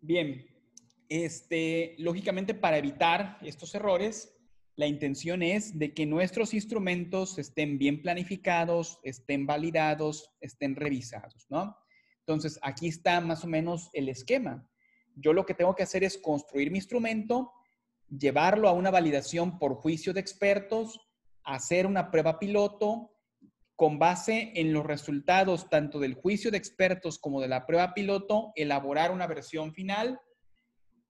Bien, este, lógicamente, para evitar estos errores, la intención es de que nuestros instrumentos estén bien planificados, estén validados, estén revisados, ¿no? Entonces, aquí está más o menos el esquema. Yo lo que tengo que hacer es construir mi instrumento, llevarlo a una validación por juicio de expertos, hacer una prueba piloto, con base en los resultados tanto del juicio de expertos como de la prueba piloto, elaborar una versión final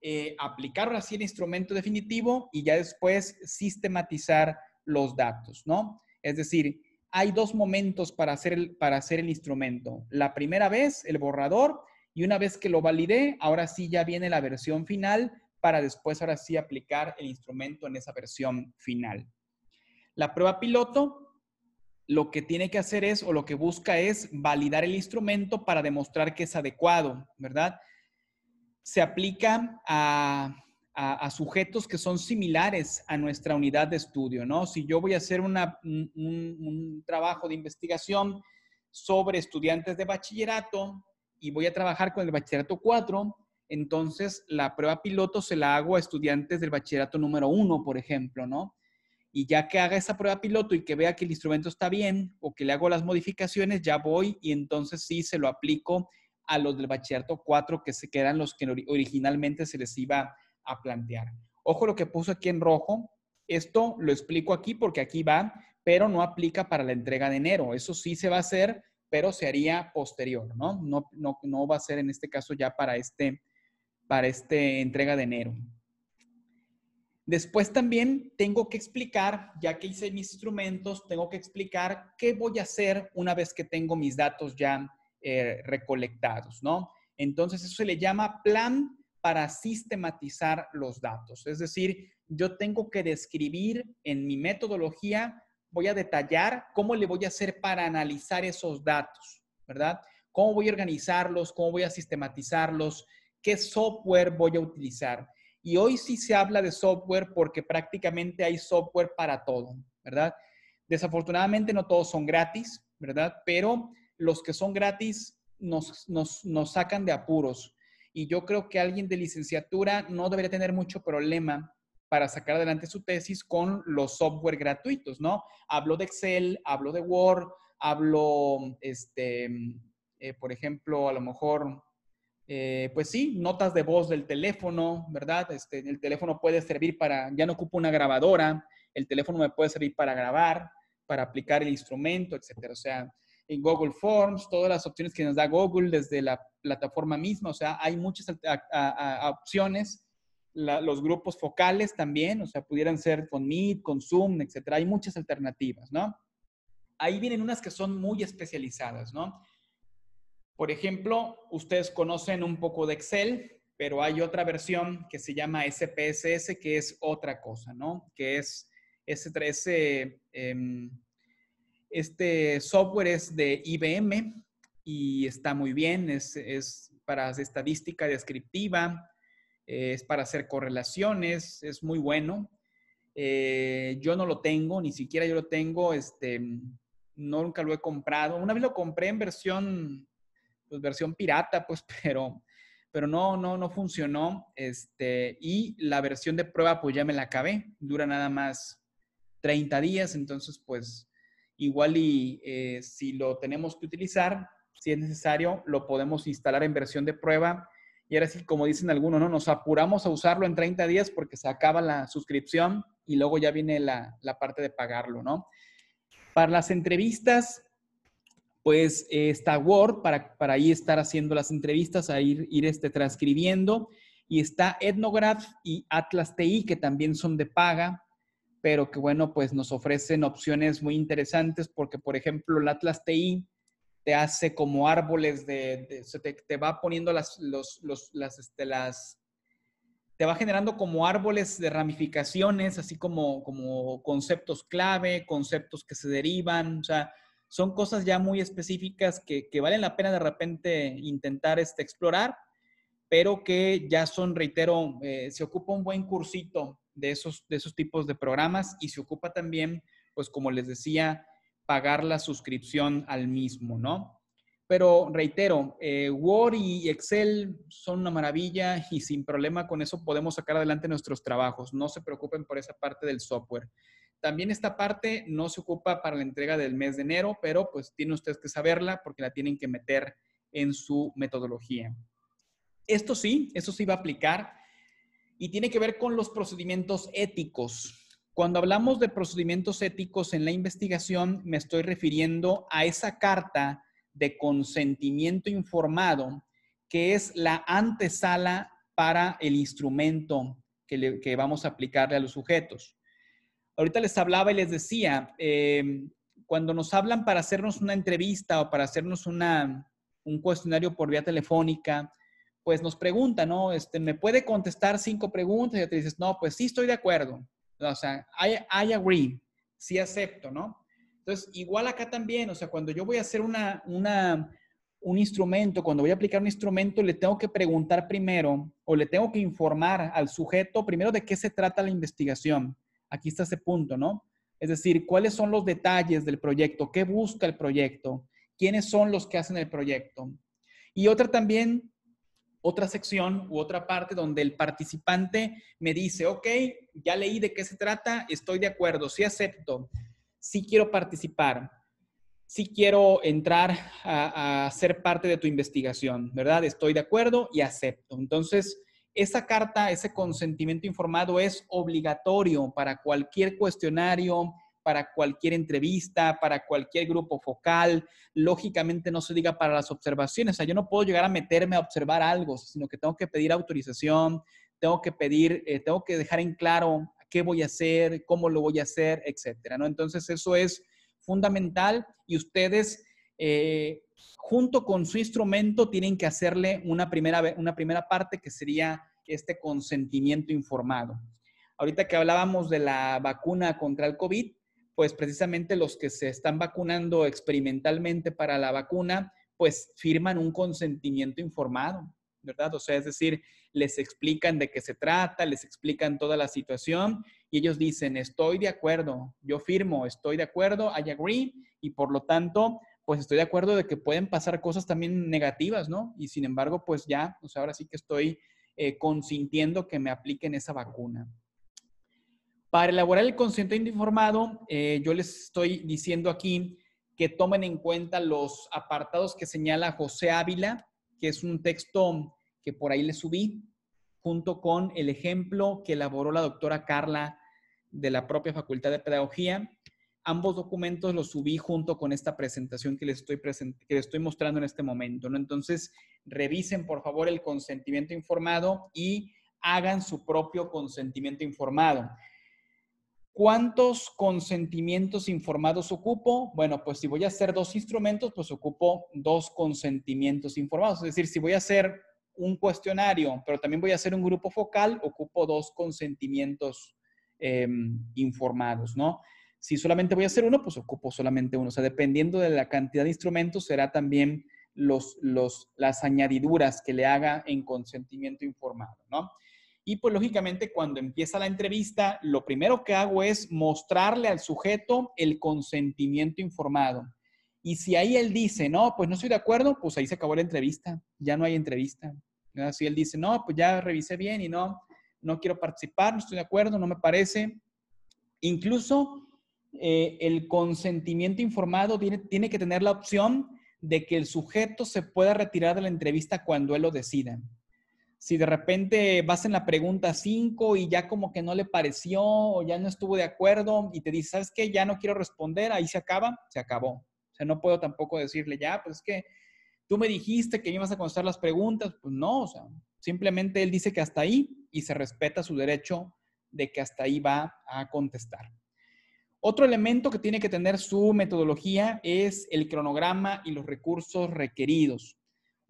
eh, aplicar así el instrumento definitivo y ya después sistematizar los datos, ¿no? Es decir, hay dos momentos para hacer, para hacer el instrumento. La primera vez, el borrador, y una vez que lo validé, ahora sí ya viene la versión final para después ahora sí aplicar el instrumento en esa versión final. La prueba piloto lo que tiene que hacer es o lo que busca es validar el instrumento para demostrar que es adecuado, ¿verdad? se aplica a, sujetos que son similares a nuestra unidad de estudio, ¿no? Si yo voy a hacer un, un trabajo de investigación sobre estudiantes de bachillerato y voy a trabajar con el bachillerato 4, entonces la prueba piloto se la hago a estudiantes del bachillerato número 1, por ejemplo, ¿no? Y ya que haga esa prueba piloto y que vea que el instrumento está bien o que le hago las modificaciones, ya voy y entonces sí se lo aplico a los del bachillerato 4, que, se, quedan los que originalmente se les iba a plantear. Ojo lo que puso aquí en rojo. Esto lo explico aquí porque aquí va, pero no aplica para la entrega de enero. Eso sí se va a hacer, pero se haría posterior, ¿no? No, no, no va a ser en este caso ya para este, para este entrega de enero. Después también tengo que explicar, ya que hice mis instrumentos, tengo que explicar qué voy a hacer una vez que tengo mis datos ya eh, recolectados, ¿no? Entonces, eso se le llama plan para sistematizar los datos. Es decir, yo tengo que describir en mi metodología, voy a detallar cómo le voy a hacer para analizar esos datos, ¿verdad? ¿Cómo voy a organizarlos? ¿Cómo voy a sistematizarlos? ¿Qué software voy a utilizar? Y hoy sí se habla de software porque prácticamente hay software para todo, ¿verdad? Desafortunadamente no todos son gratis, ¿verdad? Pero los que son gratis nos, nos, sacan de apuros. Y yo creo que alguien de licenciatura no debería tener mucho problema para sacar adelante su tesis con los software gratuitos, ¿no? Hablo de Excel, hablo de Word, hablo, este, eh, por ejemplo, a lo mejor, eh, pues sí, notas de voz del teléfono, ¿verdad? Este, el teléfono puede servir para, ya no ocupo una grabadora, el teléfono me puede servir para grabar, para aplicar el instrumento, etcétera. O sea, en Google Forms, todas las opciones que nos da Google desde la plataforma misma, o sea, hay muchas opciones. los grupos focales también, o sea, pudieran ser con Meet, con Zoom, etcétera. Hay muchas alternativas, ¿no? Ahí vienen unas que son muy especializadas, ¿no? Por ejemplo, ustedes conocen un poco de Excel, pero hay otra versión que se llama SPSS, que es otra cosa, ¿no? Que es S3... Este software es de IBM y está muy bien, es, es para estadística descriptiva, es para hacer correlaciones, es muy bueno. Eh, yo no lo tengo, ni siquiera yo lo tengo, este, nunca lo he comprado. Una vez lo compré en versión, pues versión pirata, pues, pero, pero no, no, no funcionó. Este, y la versión de prueba, pues ya me la acabé, dura nada más 30 días, entonces, pues, Igual y eh, si lo tenemos que utilizar, si es necesario, lo podemos instalar en versión de prueba. Y ahora sí, como dicen algunos, ¿no? nos apuramos a usarlo en 30 días porque se acaba la suscripción y luego ya viene la, parte de pagarlo, ¿no? Para las entrevistas, pues eh, está Word para, para, ahí estar haciendo las entrevistas, a ir, ir este, transcribiendo. Y está Ethnograph y Atlas TI, que también son de paga pero que bueno, pues nos ofrecen opciones muy interesantes porque, por ejemplo, el Atlas TI te hace como árboles de, te, te, va poniendo las, los, los, las, este, las, te va generando como árboles de ramificaciones, así como, como conceptos clave, conceptos que se derivan, o sea, son cosas ya muy específicas que, que valen la pena de repente intentar este, explorar, pero que ya son, reitero, eh, se ocupa un buen cursito de esos, de esos tipos de programas y se ocupa también, pues como les decía, pagar la suscripción al mismo, ¿no? Pero reitero, eh, Word y Excel son una maravilla y sin problema con eso podemos sacar adelante nuestros trabajos. No se preocupen por esa parte del software. También esta parte no se ocupa para la entrega del mes de enero, pero pues tiene ustedes que saberla porque la tienen que meter en su metodología. Esto sí, esto sí va a aplicar y tiene que ver con los procedimientos éticos. Cuando hablamos de procedimientos éticos en la investigación, me estoy refiriendo a esa carta de consentimiento informado, que es la antesala para el instrumento que, vamos a aplicarle a los sujetos. Ahorita les hablaba y les decía, eh, cuando nos hablan para hacernos una entrevista o para hacernos un cuestionario por vía telefónica, pues nos pregunta, ¿no? Este, ¿Me puede contestar cinco preguntas? Y te dices, no, pues sí estoy de acuerdo. O sea, I, agree, sí acepto, ¿no? Entonces, igual acá también, o sea, cuando yo voy a hacer una, un instrumento, cuando voy a aplicar un instrumento, le tengo que preguntar primero o le tengo que informar al sujeto primero de qué se trata la investigación. Aquí está ese punto, ¿no? Es decir, cuáles son los detalles del proyecto, qué busca el proyecto, quiénes son los que hacen el proyecto. Y otra también otra sección u otra parte donde el participante me dice, ok, ya leí de qué se trata, estoy de acuerdo, sí acepto, sí quiero participar, sí quiero entrar a, a ser parte de tu investigación, ¿verdad? Estoy de acuerdo y acepto. Entonces, esa carta, ese consentimiento informado es obligatorio para cualquier cuestionario, para cualquier entrevista, para cualquier grupo focal, lógicamente no se diga para las observaciones, o sea, yo no puedo llegar a meterme a observar algo, sino que tengo que pedir autorización, tengo que pedir, eh, tengo que dejar en claro qué voy a hacer, cómo lo voy a hacer, etcétera, ¿no? Entonces eso es fundamental y ustedes eh, junto con su instrumento tienen que hacerle una primera, una primera parte que sería este consentimiento informado. Ahorita que hablábamos de la vacuna contra el COVID, pues precisamente los que se están vacunando experimentalmente para la vacuna, pues firman un consentimiento informado, ¿verdad? O sea, es decir, les explican de qué se trata, les explican toda la situación y ellos dicen, estoy de acuerdo, yo firmo, estoy de acuerdo, I agree y por lo tanto, pues estoy de acuerdo de que pueden pasar cosas también negativas, ¿no? Y sin embargo, pues ya, o sea, ahora sí que estoy eh, consintiendo que me apliquen esa vacuna. Para elaborar el consentimiento informado, eh, yo les estoy diciendo aquí que tomen en cuenta los apartados que señala José Ávila, que es un texto que por ahí le subí, junto con el ejemplo que elaboró la doctora Carla de la propia Facultad de Pedagogía. Ambos documentos los subí junto con esta presentación que les estoy, estoy mostrando en este momento. Entonces, revisen por favor el consentimiento informado y hagan su propio consentimiento informado. ¿Cuántos consentimientos informados ocupo? Bueno, pues si voy a hacer dos instrumentos, pues ocupo dos consentimientos informados. Es decir, si voy a hacer un cuestionario, pero también voy a hacer un grupo focal, ocupo dos consentimientos em, informados, ¿no? Si solamente voy a hacer uno, pues ocupo solamente uno. O sea, dependiendo de la cantidad de instrumentos, será también las añadiduras que le haga en consentimiento informado, ¿no? Y pues lógicamente cuando empieza la entrevista, lo primero que hago es mostrarle al sujeto el consentimiento informado. Y si ahí él dice, no, pues no estoy de acuerdo, pues ahí se acabó la entrevista, ya no hay entrevista. Si él dice, no, pues ya revisé bien y no, no quiero participar, no estoy de acuerdo, no me parece. Incluso eh, el consentimiento informado tiene, tiene que tener la opción de que el sujeto se pueda retirar de la entrevista cuando él lo decida si de repente vas en la pregunta 5 y ya como que no le pareció o ya no estuvo de acuerdo y te dice, ¿sabes qué? Ya no quiero responder, ahí se acaba, se acabó. O sea, no puedo tampoco decirle, ya, pues es que tú me dijiste que ibas a contestar las preguntas. Pues no, o sea, simplemente él dice que hasta ahí y se respeta su derecho de que hasta ahí va a contestar. Otro elemento que tiene que tener su metodología es el cronograma y los recursos requeridos.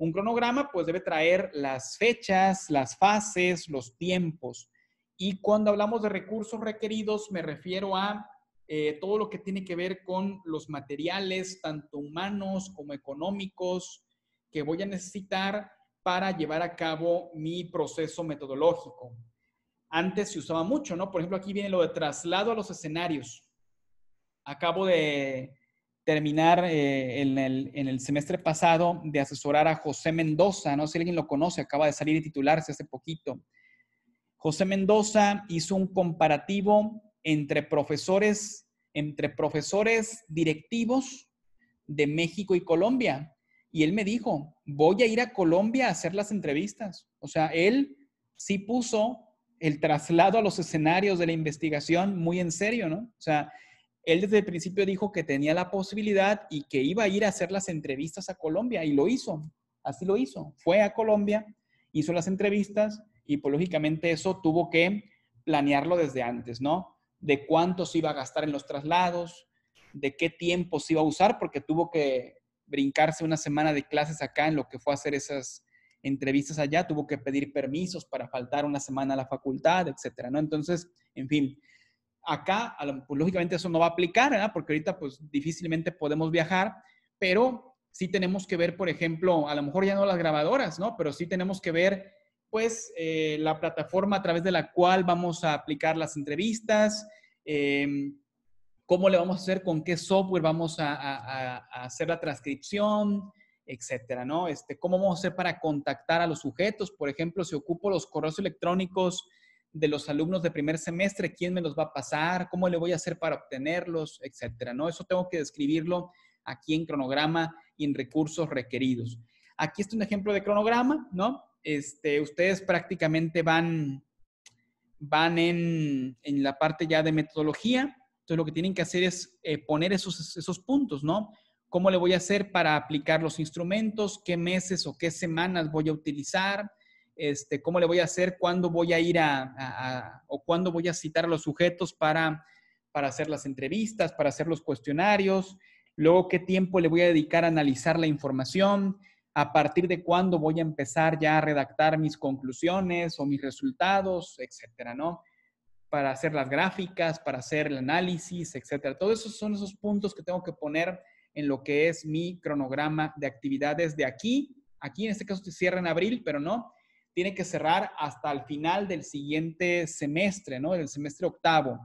Un cronograma pues debe traer las fechas, las fases, los tiempos. Y cuando hablamos de recursos requeridos me refiero a eh, todo lo que tiene que ver con los materiales, tanto humanos como económicos, que voy a necesitar para llevar a cabo mi proceso metodológico. Antes se usaba mucho, ¿no? Por ejemplo, aquí viene lo de traslado a los escenarios. Acabo de terminar eh, en, el, semestre pasado de asesorar a José Mendoza, no sé si alguien lo conoce, acaba de salir y titularse hace poquito. José Mendoza hizo un comparativo entre profesores, entre profesores directivos de México y Colombia. Y él me dijo, voy a ir a Colombia a hacer las entrevistas. O sea, él sí puso el traslado a los escenarios de la investigación muy en serio, ¿no? O sea, él desde el principio dijo que tenía la posibilidad y que iba a ir a hacer las entrevistas a Colombia y lo hizo, así lo hizo. Fue a Colombia, hizo las entrevistas y pues, lógicamente eso tuvo que planearlo desde antes, ¿no? De cuánto se iba a gastar en los traslados, de qué tiempo se iba a usar, porque tuvo que brincarse una semana de clases acá en lo que fue a hacer esas entrevistas allá, tuvo que pedir permisos para faltar una semana a la facultad, etcétera, ¿no? Entonces, en fin, Acá, pues, lógicamente eso no va a aplicar, ¿verdad? Porque ahorita pues difícilmente podemos viajar, pero sí tenemos que ver, por ejemplo, a lo mejor ya no las grabadoras, ¿no? Pero sí tenemos que ver pues eh, la plataforma a través de la cual vamos a aplicar las entrevistas, em, cómo le vamos a hacer, con qué software vamos a, hacer la transcripción, etcétera, ¿no? Este, cómo vamos a hacer para contactar a los sujetos, por ejemplo, si ocupo los correos electrónicos de los alumnos de primer semestre, quién me los va a pasar, cómo le voy a hacer para obtenerlos, etcétera, ¿no? Eso tengo que describirlo aquí en cronograma y en recursos requeridos. Aquí está un ejemplo de cronograma, ¿no? Este, ustedes prácticamente van, van en, la parte ya de metodología, entonces lo que tienen que hacer es eh, poner esos, esos puntos, ¿no? ¿Cómo le voy a hacer para aplicar los instrumentos? ¿Qué meses o qué semanas voy a utilizar? este, cómo le voy a hacer, cuándo voy a ir a, o cuándo voy a citar a los sujetos para, para hacer las entrevistas, para hacer los cuestionarios, luego qué tiempo le voy a dedicar a analizar la información, a partir de cuándo voy a empezar ya a redactar mis conclusiones o mis resultados, etcétera, ¿no? Para hacer las gráficas, para hacer el análisis, etcétera. Todos esos son esos puntos que tengo que poner en lo que es mi cronograma de actividades de aquí. Aquí en este caso se cierra en abril, pero no tiene que cerrar hasta el final del siguiente semestre, ¿no? El semestre octavo.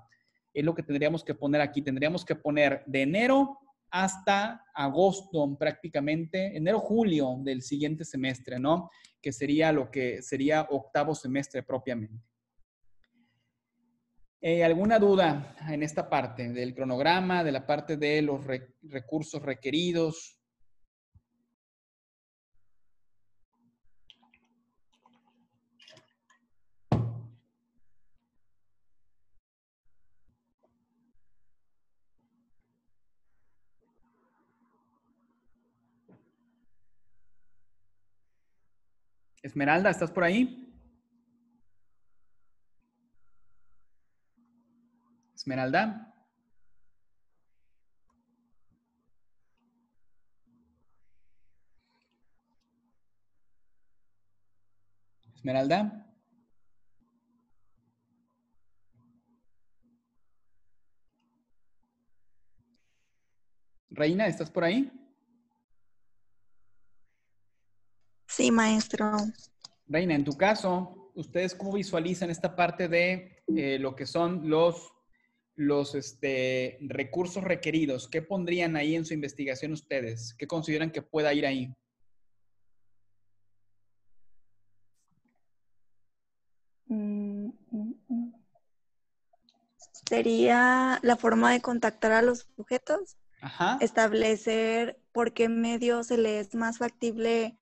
Es lo que tendríamos que poner aquí. Tendríamos que poner de enero hasta agosto prácticamente, enero, julio del siguiente semestre, ¿no? Que sería lo que sería octavo semestre propiamente. Eh, ¿Alguna duda en esta parte del cronograma, de la parte de los recursos requeridos, Esmeralda, ¿estás por ahí? Esmeralda. Esmeralda. Reina, ¿estás por ahí? Sí, maestro. Reina, en tu caso, ¿ustedes cómo visualizan esta parte de eh, lo que son los, los este, recursos requeridos? ¿Qué pondrían ahí en su investigación ustedes? ¿Qué consideran que pueda ir ahí? Mm, mm, mm. Sería la forma de contactar a los sujetos, establecer por qué medio se les es más factible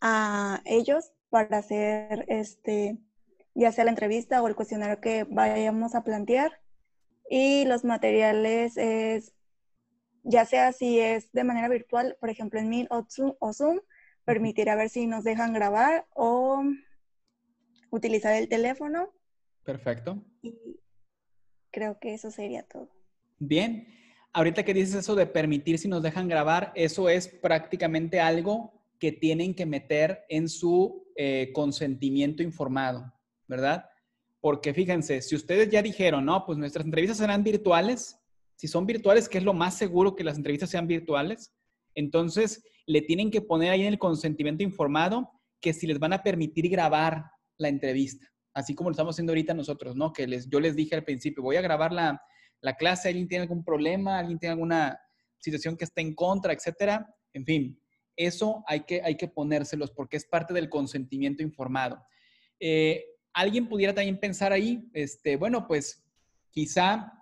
a ellos para hacer este, ya sea la entrevista o el cuestionario que vayamos a plantear. Y los materiales es, ya sea si es de manera virtual, por ejemplo en Meet o Zoom, permitir a ver si nos dejan grabar o utilizar el teléfono. Perfecto. creo que eso sería todo. Bien. Ahorita que dices eso de permitir si nos dejan grabar, eso es prácticamente algo que tienen que meter en su eh, consentimiento informado, ¿verdad? Porque fíjense, si ustedes ya dijeron, no, pues nuestras entrevistas serán virtuales, si son virtuales, ¿qué es lo más seguro que las entrevistas sean virtuales, entonces le tienen que poner ahí en el consentimiento informado que si les van a permitir grabar la entrevista, así como lo estamos haciendo ahorita nosotros, ¿no? Que les, yo les dije al principio, voy a grabar la, la clase, alguien tiene algún problema, alguien tiene alguna situación que esté en contra, etcétera, en fin, eso hay que, hay que ponérselos porque es parte del consentimiento informado. Eh, alguien pudiera también pensar ahí, este, bueno, pues quizá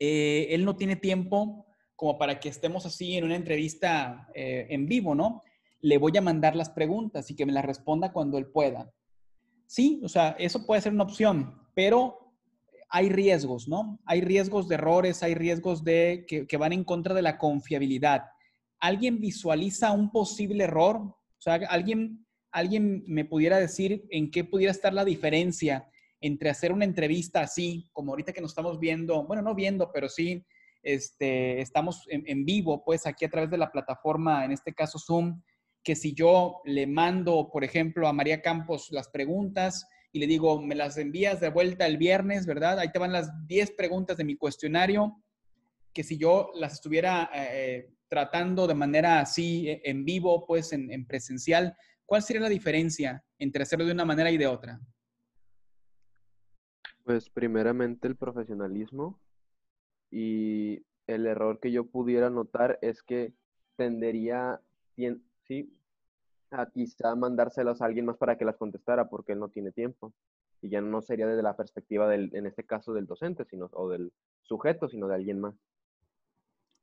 eh, él no tiene tiempo como para que estemos así en una entrevista eh, en vivo, ¿no? Le voy a mandar las preguntas y que me las responda cuando él pueda. Sí, o sea, eso puede ser una opción, pero hay riesgos, ¿no? Hay riesgos de errores, hay riesgos de que van en contra de la confiabilidad. ¿Alguien visualiza un posible error? O sea, ¿alguien, alguien me pudiera decir en qué pudiera estar la diferencia entre hacer una entrevista así, como ahorita que nos estamos viendo, bueno, no viendo, pero sí este, estamos en, vivo, pues aquí a través de la plataforma, en este caso Zoom, que si yo le mando, por ejemplo, a María Campos las preguntas y le digo, me las envías de vuelta el viernes, ¿verdad? Ahí te van las 10 preguntas de mi cuestionario, que si yo las estuviera eh, tratando de manera así, e, en vivo, pues en, presencial, ¿cuál sería la diferencia entre hacerlo de una manera y de otra? Pues primeramente el profesionalismo y el error que yo pudiera notar es que tendería, sí, a quizá mandárselas a alguien más para que las contestara porque él no tiene tiempo. Y ya no sería desde la perspectiva del, en este caso del docente, sino, o del sujeto, sino de alguien más.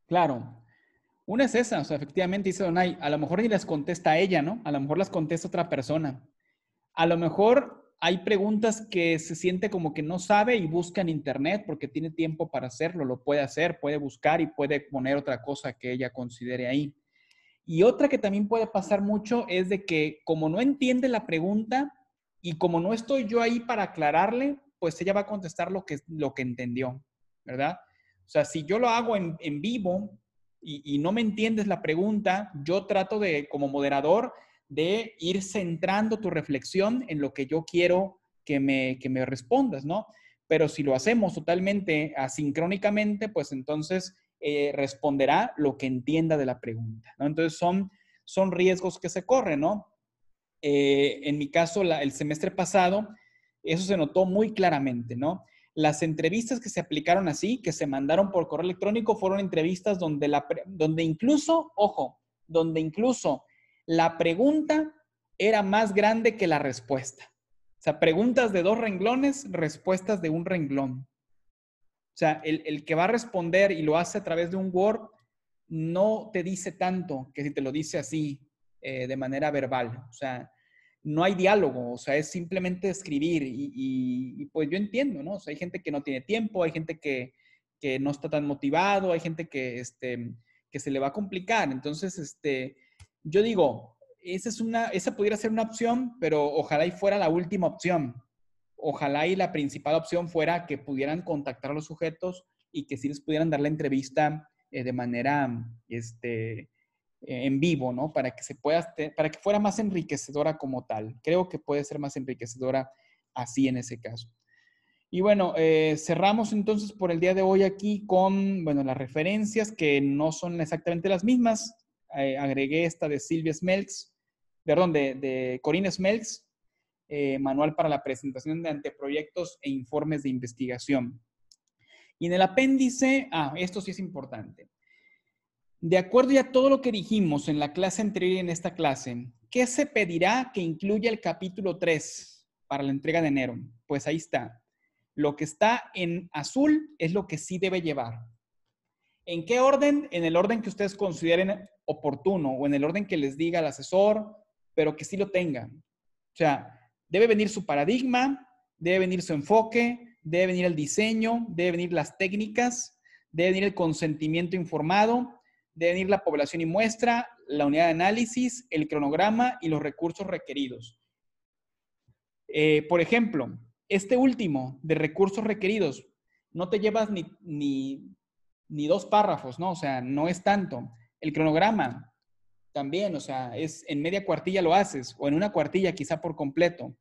Claro. Una es esa, o sea, efectivamente dice Donay, a lo mejor ni las contesta ella, ¿no? A lo mejor las contesta otra persona. A lo mejor hay preguntas que se siente como que no sabe y busca en internet porque tiene tiempo para hacerlo, lo puede hacer, puede buscar y puede poner otra cosa que ella considere ahí. Y otra que también puede pasar mucho es de que como no entiende la pregunta y como no estoy yo ahí para aclararle, pues ella va a contestar lo que, lo que entendió, ¿verdad? O sea, si yo lo hago en, en vivo, y, no me entiendes la pregunta, yo trato de, como moderador, de ir centrando tu reflexión en lo que yo quiero que me, que me respondas, ¿no? Pero si lo hacemos totalmente asincrónicamente, pues entonces eh, responderá lo que entienda de la pregunta, ¿no? Entonces son, son riesgos que se corren, ¿no? Eh, en mi caso, el semestre pasado, eso se notó muy claramente, ¿no? Las entrevistas que se aplicaron así, que se mandaron por correo electrónico, fueron entrevistas donde, la, donde incluso, ojo, donde incluso la pregunta era más grande que la respuesta. O sea, preguntas de dos renglones, respuestas de un renglón. O sea, el, que va a responder y lo hace a través de un Word no te dice tanto que si te lo dice así eh, de manera verbal. O sea, no hay diálogo, o sea, es simplemente escribir y, pues yo entiendo, ¿no? O sea, hay gente que no tiene tiempo, hay gente que, no está tan motivado, hay gente que, este, que se le va a complicar. Entonces, este, yo digo, esa, es una, esa pudiera ser una opción, pero ojalá y fuera la última opción. Ojalá y la principal opción fuera que pudieran contactar a los sujetos y que sí les pudieran dar la entrevista eh, de manera, este, eh, en vivo, ¿no? Para que se pueda, para que fuera más enriquecedora como tal. Creo que puede ser más enriquecedora así en ese caso. Y bueno, eh, cerramos entonces por el día de hoy aquí con, bueno, las referencias que no son exactamente las mismas. Eh, agregué esta de Silvia Smelts, perdón, de, de Corina manual para la presentación de anteproyectos e informes de investigación. Y en el apéndice, ah, esto sí es importante. De acuerdo ya a todo lo que dijimos en la clase anterior y en esta clase, ¿qué se pedirá que incluya el capítulo 3 para la entrega de enero? Pues ahí está. Lo que está en azul es lo que sí debe llevar. ¿En qué orden? En el orden que ustedes consideren oportuno o en el orden que les diga el asesor, pero que sí lo tengan. O sea, debe venir su paradigma, debe venir su enfoque, debe venir el diseño, debe venir las técnicas, debe venir el consentimiento informado, deben ir la población y muestra, la unidad de análisis, el cronograma y los recursos requeridos. Eh, por ejemplo, este último de recursos requeridos, no te llevas ni, ni, dos párrafos, ¿no? O sea, no es tanto. El cronograma también, o sea, es en media cuartilla lo haces o en una cuartilla quizá por completo.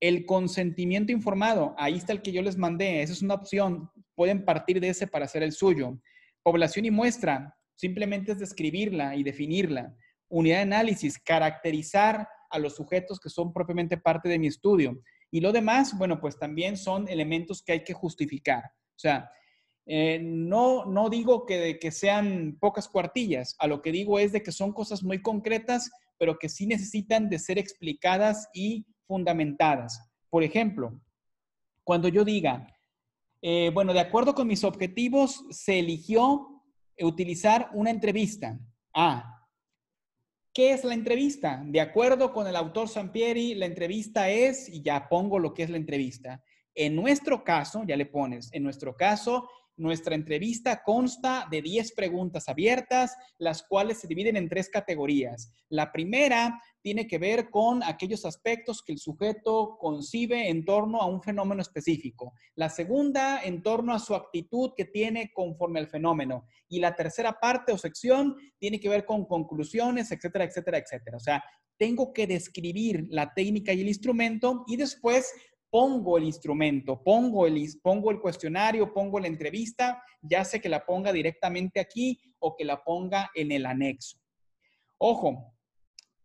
El consentimiento informado, ahí está el que yo les mandé, esa es una opción, pueden partir de ese para hacer el suyo. Población y muestra, Simplemente es describirla y definirla. Unidad de análisis, caracterizar a los sujetos que son propiamente parte de mi estudio. Y lo demás, bueno, pues también son elementos que hay que justificar. O sea, eh, no, no digo que, sean pocas cuartillas, a lo que digo es de que son cosas muy concretas, pero que sí necesitan de ser explicadas y fundamentadas. Por ejemplo, cuando yo diga, eh, bueno, de acuerdo con mis objetivos, se eligió eh, utilizar una entrevista. A. ¿Qué es la entrevista? De acuerdo con el autor Sampieri, la entrevista es, y ya pongo lo que es la entrevista. En nuestro caso, ya le pones, en nuestro caso, nuestra entrevista consta de 10 preguntas abiertas, las cuales se dividen en tres categorías. La primera tiene que ver con aquellos aspectos que el sujeto concibe en torno a un fenómeno específico. La segunda, en torno a su actitud que tiene conforme al fenómeno. Y la tercera parte o sección tiene que ver con conclusiones, etcétera, etcétera, etcétera. O sea, tengo que describir la técnica y el instrumento y después pongo el instrumento, pongo el, pongo el cuestionario, pongo la entrevista, ya sé que la ponga directamente aquí o que la ponga en el anexo. Ojo,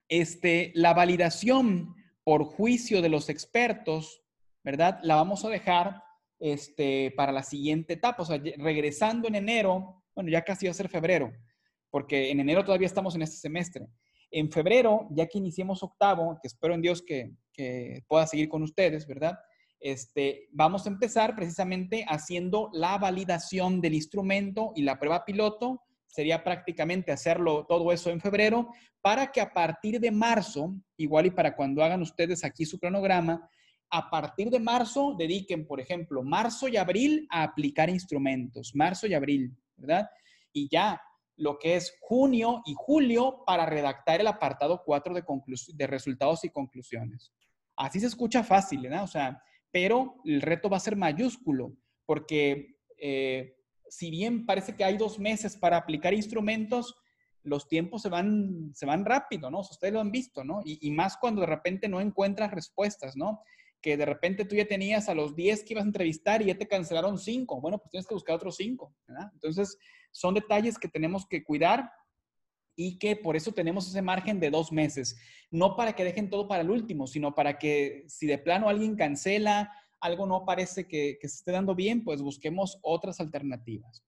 este, la validación por juicio de los expertos, ¿verdad? La vamos a dejar este, para la siguiente etapa, o sea, regresando en enero, bueno, ya casi va a ser febrero, porque en enero todavía estamos en este semestre. En febrero, ya que iniciemos octavo, que espero en Dios que, pueda seguir con ustedes, ¿verdad? Este, vamos a empezar precisamente haciendo la validación del instrumento y la prueba piloto. Sería prácticamente hacerlo todo eso en febrero para que a partir de marzo, igual y para cuando hagan ustedes aquí su cronograma, a partir de marzo dediquen, por ejemplo, marzo y abril a aplicar instrumentos, marzo y abril, ¿verdad? Y ya lo que es junio y julio para redactar el apartado 4 de, resultados y conclusiones. Así se escucha fácil, ¿verdad? O sea, pero el reto va a ser mayúsculo, porque eh, si bien parece que hay dos meses para aplicar instrumentos, los tiempos se van, se van rápido, ¿no? ustedes lo han visto, ¿no? Y, y, más cuando de repente no encuentras respuestas, ¿no? que de repente tú ya tenías a los 10 que ibas a entrevistar y ya te cancelaron 5. Bueno, pues tienes que buscar otros 5, Entonces, son detalles que tenemos que cuidar y que por eso tenemos ese margen de dos meses. No para que dejen todo para el último, sino para que si de plano alguien cancela, algo no parece que, que se esté dando bien, pues busquemos otras alternativas.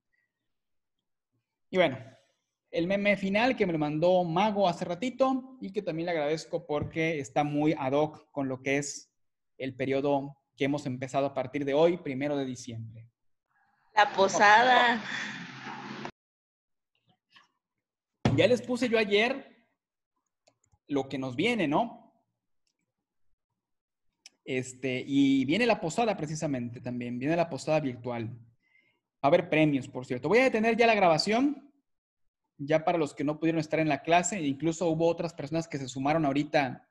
Y bueno, el meme final que me lo mandó Mago hace ratito y que también le agradezco porque está muy ad hoc con lo que es el periodo que hemos empezado a partir de hoy, primero de diciembre. La posada. Ya les puse yo ayer lo que nos viene, ¿no? Este, y viene la posada precisamente también, viene la posada virtual. Va a haber premios, por cierto. Voy a detener ya la grabación, ya para los que no pudieron estar en la clase, incluso hubo otras personas que se sumaron ahorita